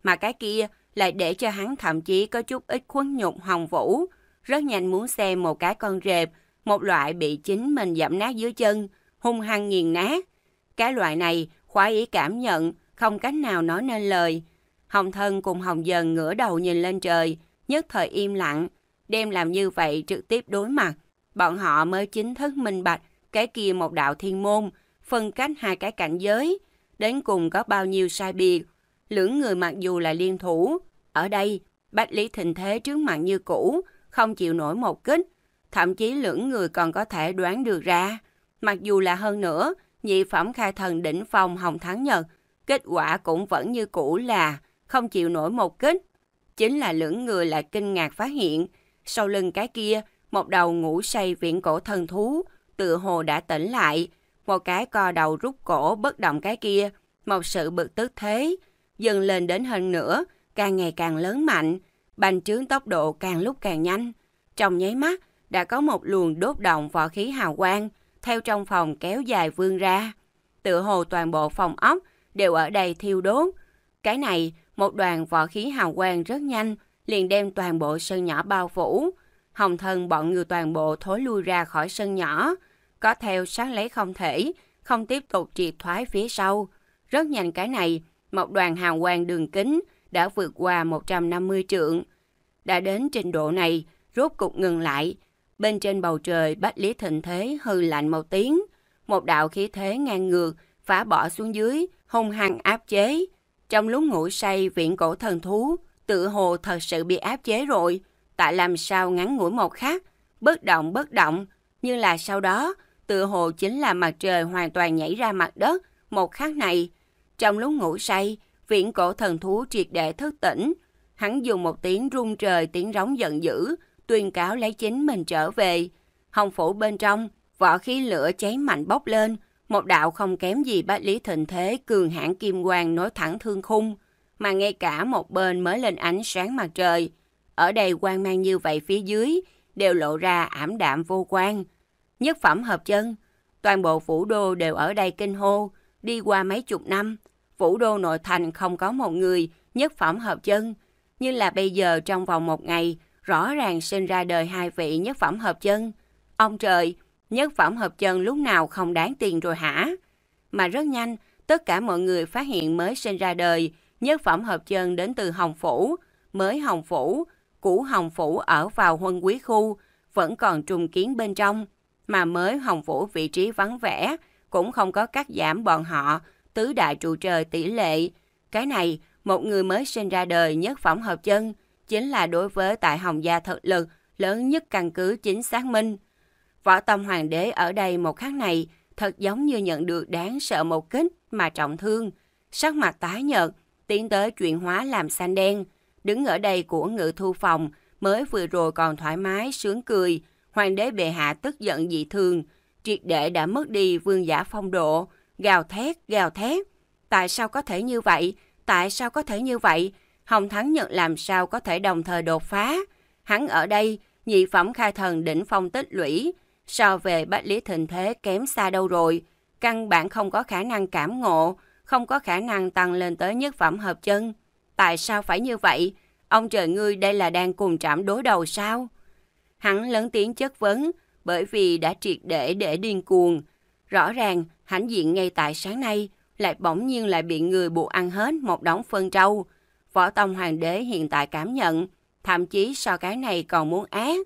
Mà cái kia lại để cho hắn thậm chí có chút ít khuấn nhục hồng vũ. Rất nhanh muốn xem một cái con rệp, một loại bị chính mình giảm nát dưới chân, hung hăng nghiền nát. Cái loại này, khoái ý cảm nhận, không cách nào nói nên lời. Hồng thân cùng Hồng dần ngửa đầu nhìn lên trời, nhất thời im lặng. Đem làm như vậy trực tiếp đối mặt, bọn họ mới chính thức minh bạch cái kia một đạo thiên môn, phân cách hai cái cảnh giới, đến cùng có bao nhiêu sai biệt. Lưỡng người mặc dù là liên thủ, ở đây, Bách Lý Thịnh Thế trước mặt như cũ, không chịu nổi một kích, thậm chí lưỡng người còn có thể đoán được ra. Mặc dù là hơn nữa, nhị phẩm khai thần đỉnh phong Hồng Thắng Nhật, kết quả cũng vẫn như cũ là không chịu nổi một kích. Chính là lưỡng người lại kinh ngạc phát hiện, sau lưng cái kia, một đầu ngủ say viện cổ thần thú, tự hồ đã tỉnh lại, một cái co đầu rút cổ bất động cái kia, một sự bực tức thế, dần lên đến hơn nữa, càng ngày càng lớn mạnh, bành trướng tốc độ càng lúc càng nhanh. Trong nháy mắt, đã có một luồng đốt động vỏ khí hào quang, theo trong phòng kéo dài vươn ra. Tự hồ toàn bộ phòng ốc đều ở đây thiêu đốt. Cái này, một đoàn vỏ khí hào quang rất nhanh, liền đem toàn bộ sân nhỏ bao phủ. Hồng thân bọn người toàn bộ thối lui ra khỏi sân nhỏ, có theo sáng lấy không thể, không tiếp tục triệt thoái phía sau. Rất nhanh cái này, một đoàn hàng quang đường kính đã vượt qua 150 trượng. Đã đến trình độ này, rốt cục ngừng lại. Bên trên bầu trời Bách Lý Thịnh Thế hư lạnh một tiếng. Một đạo khí thế ngang ngược, phá bỏ xuống dưới, hung hăng áp chế. Trong lúc ngủ say viện cổ thần thú, tự hồ thật sự bị áp chế rồi. Tại làm sao ngắn ngủi một khắc, bất động bất động, như là sau đó tự hồ chính là mặt trời hoàn toàn nhảy ra mặt đất một khắc này. Trong lúc ngủ say, viễn cổ thần thú triệt để thức tỉnh. Hắn dùng một tiếng rung trời tiếng rống giận dữ, tuyên cáo lấy chính mình trở về. Hồng phủ bên trong, vỏ khí lửa cháy mạnh bốc lên, một đạo không kém gì bách lý thịnh thế cường hãn kim quang nối thẳng thương khung, mà ngay cả một bên mới lên ánh sáng mặt trời. Ở đây quang mang như vậy phía dưới, đều lộ ra ảm đạm vô quang, nhất phẩm hợp chân. Toàn bộ phủ đô đều ở đây kinh hô, đi qua mấy chục năm. Phủ đô nội thành không có một người nhất phẩm hợp chân. nhưng là bây giờ trong vòng một ngày, rõ ràng sinh ra đời hai vị nhất phẩm hợp chân. Ông trời, nhất phẩm hợp chân lúc nào không đáng tiền rồi hả? Mà rất nhanh, tất cả mọi người phát hiện mới sinh ra đời, nhất phẩm hợp chân đến từ Hồng Phủ, mới Hồng Phủ, cũ Hồng Phủ ở vào huân quý khu, vẫn còn trùng kiến bên trong mà mới Hồng Vũ vị trí vắng vẻ, cũng không có cắt giảm bọn họ, tứ đại trụ trời tỷ lệ. Cái này, một người mới sinh ra đời nhất phẩm hợp chân, chính là đối với tại Hồng Gia thực lực lớn nhất căn cứ chính xác minh. Võ Tâm Hoàng đế ở đây một khắc này, thật giống như nhận được đáng sợ một kích mà trọng thương. Sắc mặt tái nhợt, tiến tới chuyển hóa làm xanh đen. Đứng ở đây của ngự thu phòng, mới vừa rồi còn thoải mái, sướng cười, hoàng đế bệ hạ tức giận dị thường, triệt đệ đã mất đi vương giả phong độ, gào thét, gào thét. Tại sao có thể như vậy? Tại sao có thể như vậy? Hồng Thắng Nhật làm sao có thể đồng thời đột phá? Hắn ở đây, nhị phẩm khai thần đỉnh phong tích lũy, so về bách lý thịnh thế kém xa đâu rồi. Căn bản không có khả năng cảm ngộ, không có khả năng tăng lên tới nhất phẩm hợp chân. Tại sao phải như vậy? Ông trời ngươi đây là đang cùng trảm đối đầu sao? Hắn lớn tiếng chất vấn bởi vì đã triệt để để điên cuồng. Rõ ràng, hãnh diện ngay tại sáng nay lại bỗng nhiên lại bị người buộc ăn hết một đống phân trâu. Võ Tông Hoàng đế hiện tại cảm nhận, thậm chí so cái này còn muốn ác.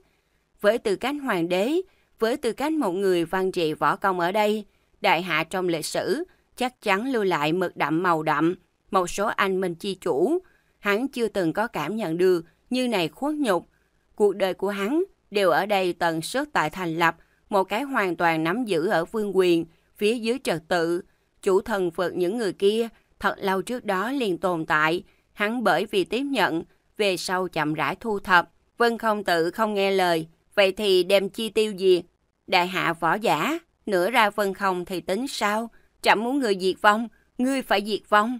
Với tư cách hoàng đế, với tư cách một người văn trị võ công ở đây, đại hạ trong lịch sử chắc chắn lưu lại mực đậm màu đậm, một số anh minh chi chủ. Hắn chưa từng có cảm nhận được như này khuất nhục. Cuộc đời của hắn đều ở đây tận sức tại thành lập một cái hoàn toàn nắm giữ ở vương quyền, phía dưới trật tự. Chủ thần Phật những người kia thật lâu trước đó liền tồn tại, hắn bởi vì tiếp nhận, về sau chậm rãi thu thập. Vân không tự không nghe lời, vậy thì đem chi tiêu gì Đại hạ võ giả, nửa ra vân không thì tính sao? Chẳng muốn người diệt vong, ngươi phải diệt vong.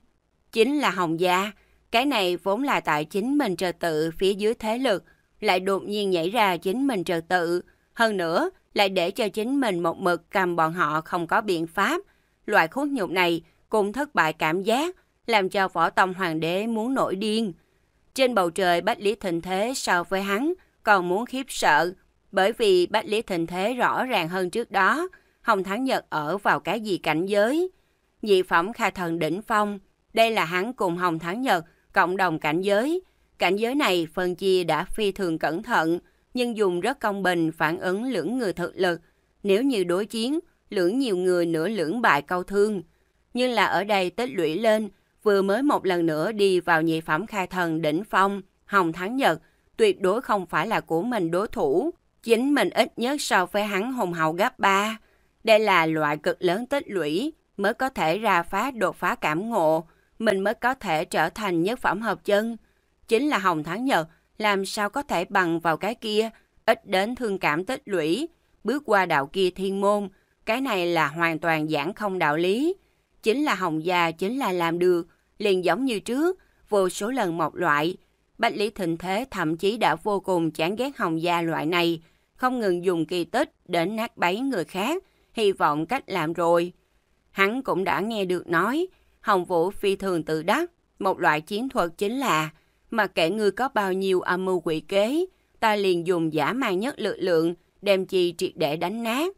Chính là Hồng Gia, cái này vốn là tại chính mình trật tự phía dưới thế lực, lại đột nhiên nhảy ra chính mình trật tự. Hơn nữa, lại để cho chính mình một mực cầm bọn họ không có biện pháp. Loại khuất nhục này cũng thất bại cảm giác, làm cho võ tông hoàng đế muốn nổi điên. Trên bầu trời Bách Lý Thịnh Thế so với hắn còn muốn khiếp sợ, bởi vì Bách Lý Thịnh Thế rõ ràng hơn trước đó, Hồng Thắng Nhật ở vào cái gì cảnh giới. nhị phẩm khai thần đỉnh phong, đây là hắn cùng Hồng Thắng Nhật cộng đồng cảnh giới, Cảnh giới này phân chia đã phi thường cẩn thận, nhưng dùng rất công bình phản ứng lưỡng người thực lực. Nếu như đối chiến, lưỡng nhiều người nửa lưỡng bại câu thương. Nhưng là ở đây tích lũy lên, vừa mới một lần nữa đi vào nhị phẩm khai thần đỉnh phong, Hồng Thắng Nhật, tuyệt đối không phải là của mình đối thủ. Chính mình ít nhất so với hắn hùng hậu gấp 3. Đây là loại cực lớn tích lũy, mới có thể ra phá đột phá cảm ngộ, mình mới có thể trở thành nhất phẩm hợp chân chính là Hồng tháng Nhật, làm sao có thể bằng vào cái kia, ít đến thương cảm tích lũy, bước qua đạo kia thiên môn, cái này là hoàn toàn giảng không đạo lý. Chính là Hồng Gia chính là làm được, liền giống như trước, vô số lần một loại. Bách Lý Thịnh Thế thậm chí đã vô cùng chán ghét Hồng Gia loại này, không ngừng dùng kỳ tích để nát bấy người khác, hy vọng cách làm rồi. Hắn cũng đã nghe được nói, Hồng Vũ phi thường tự đắc, một loại chiến thuật chính là mà kệ ngươi có bao nhiêu âm mưu quỷ kế, ta liền dùng giả mang nhất lực lượng, đem chi triệt để đánh nát.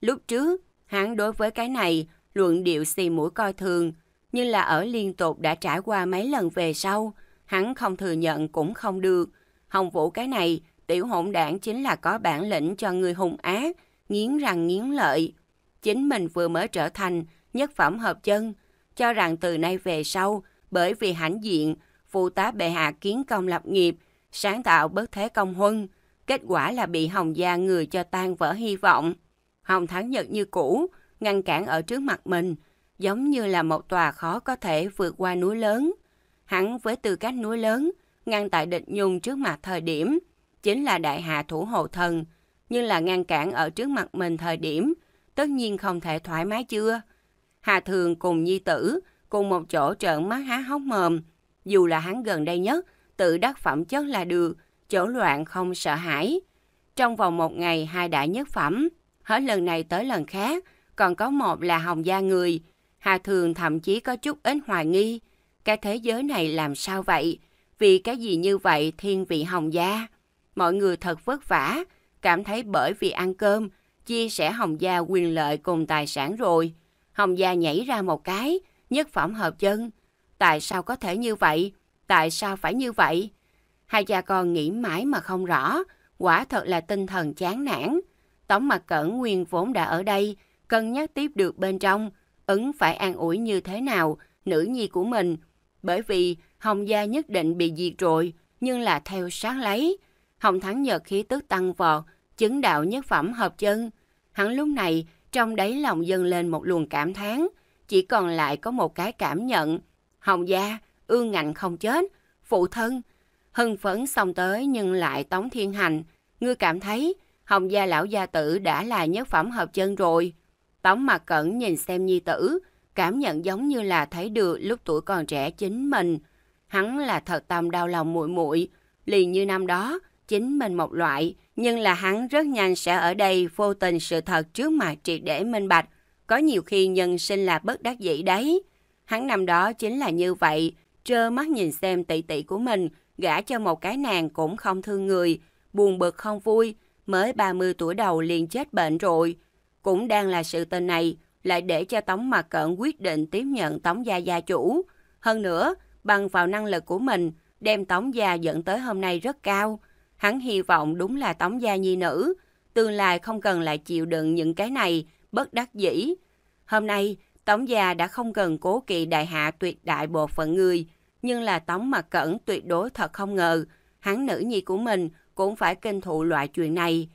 Lúc trước, hắn đối với cái này, luận điệu xì mũi coi thường, nhưng là ở liên tục đã trải qua mấy lần về sau, hắn không thừa nhận cũng không được. Hồng Vũ cái này, tiểu hỗn đảng chính là có bản lĩnh cho người hung ác, nghiến răng nghiến lợi. Chính mình vừa mới trở thành nhất phẩm hợp chân, cho rằng từ nay về sau, bởi vì hãnh diện phụ tá bệ hạ kiến công lập nghiệp, sáng tạo bất thế công huân. Kết quả là bị Hồng Gia người cho tan vỡ hy vọng. Hồng Thắng Nhật như cũ, ngăn cản ở trước mặt mình, giống như là một tòa khó có thể vượt qua núi lớn. Hắn với tư cách núi lớn, ngăn tại địch nhung trước mặt thời điểm, chính là đại hạ thủ hộ thần, nhưng là ngăn cản ở trước mặt mình thời điểm, tất nhiên không thể thoải mái chưa. Hà Thường cùng Nhi Tử, cùng một chỗ trợn mắt há hốc mồm, dù là hắn gần đây nhất, tự đắc phẩm chất là được, chỗ loạn không sợ hãi. Trong vòng một ngày, hai đại nhất phẩm, hết lần này tới lần khác, còn có một là hồng gia người. Hà Thường thậm chí có chút ít hoài nghi, cái thế giới này làm sao vậy? Vì cái gì như vậy thiên vị hồng gia? Mọi người thật vất vả, cảm thấy bởi vì ăn cơm, chia sẻ hồng gia quyền lợi cùng tài sản rồi. Hồng gia nhảy ra một cái, nhất phẩm hợp chân, Tại sao có thể như vậy? Tại sao phải như vậy? Hai cha con nghĩ mãi mà không rõ, quả thật là tinh thần chán nản. Tống mặt cẩn nguyên vốn đã ở đây, cân nhắc tiếp được bên trong, ứng phải an ủi như thế nào nữ nhi của mình. Bởi vì Hồng Gia nhất định bị diệt rồi, nhưng là theo sát lấy. Hồng Thắng Nhật khí tức tăng vọt, chứng đạo nhất phẩm hợp chân. Hắn lúc này, trong đáy lòng dâng lên một luồng cảm thán, chỉ còn lại có một cái cảm nhận, Hồng Gia, ương ngạnh không chết, phụ thân. Hưng phấn xong tới nhưng lại tống thiên hành. Ngươi cảm thấy Hồng Gia lão gia tử đã là nhất phẩm hợp chân rồi. Tống mặt cẩn nhìn xem nhi tử, cảm nhận giống như là thấy được lúc tuổi còn trẻ chính mình. Hắn là thật tâm đau lòng muội muội, liền như năm đó, chính mình một loại, nhưng là hắn rất nhanh sẽ ở đây vô tình sự thật trước mặt triệt để minh bạch. Có nhiều khi nhân sinh là bất đắc dĩ đấy. Hắn năm đó chính là như vậy, trơ mắt nhìn xem tỷ tỷ của mình, gả cho một cái nàng cũng không thương người, buồn bực không vui, mới 30 tuổi đầu liền chết bệnh rồi. Cũng đang là sự tình này, lại để cho Tống Mặt Cận quyết định tiếp nhận Tống Gia gia chủ. Hơn nữa, bằng vào năng lực của mình, đem Tống Gia dẫn tới hôm nay rất cao. Hắn hy vọng đúng là Tống Gia nhi nữ, tương lai không cần lại chịu đựng những cái này, bất đắc dĩ. Hôm nay, Tống gia đã không cần cố kỵ đại hạ tuyệt đại bộ phận người, nhưng là Tống Mặt Cẩn tuyệt đối thật không ngờ, hắn nữ nhi của mình cũng phải kinh thụ loại chuyện này.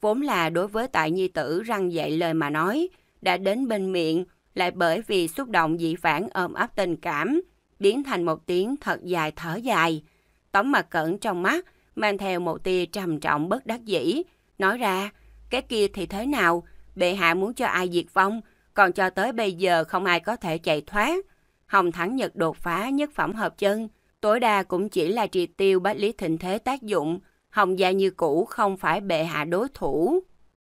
Vốn là đối với tại nhi tử răng dạy lời mà nói, đã đến bên miệng, lại bởi vì xúc động dị phản ôm áp tình cảm, biến thành một tiếng thật dài thở dài. Tống Mặt Cẩn trong mắt, mang theo một tia trầm trọng bất đắc dĩ, nói ra, cái kia thì thế nào, bệ hạ muốn cho ai diệt vong, còn cho tới bây giờ không ai có thể chạy thoát. Hồng Thắng Nhật đột phá nhất phẩm hợp chân, tối đa cũng chỉ là triệt tiêu bách lý thịnh thế tác dụng, Hồng Gia như cũ không phải bệ hạ đối thủ.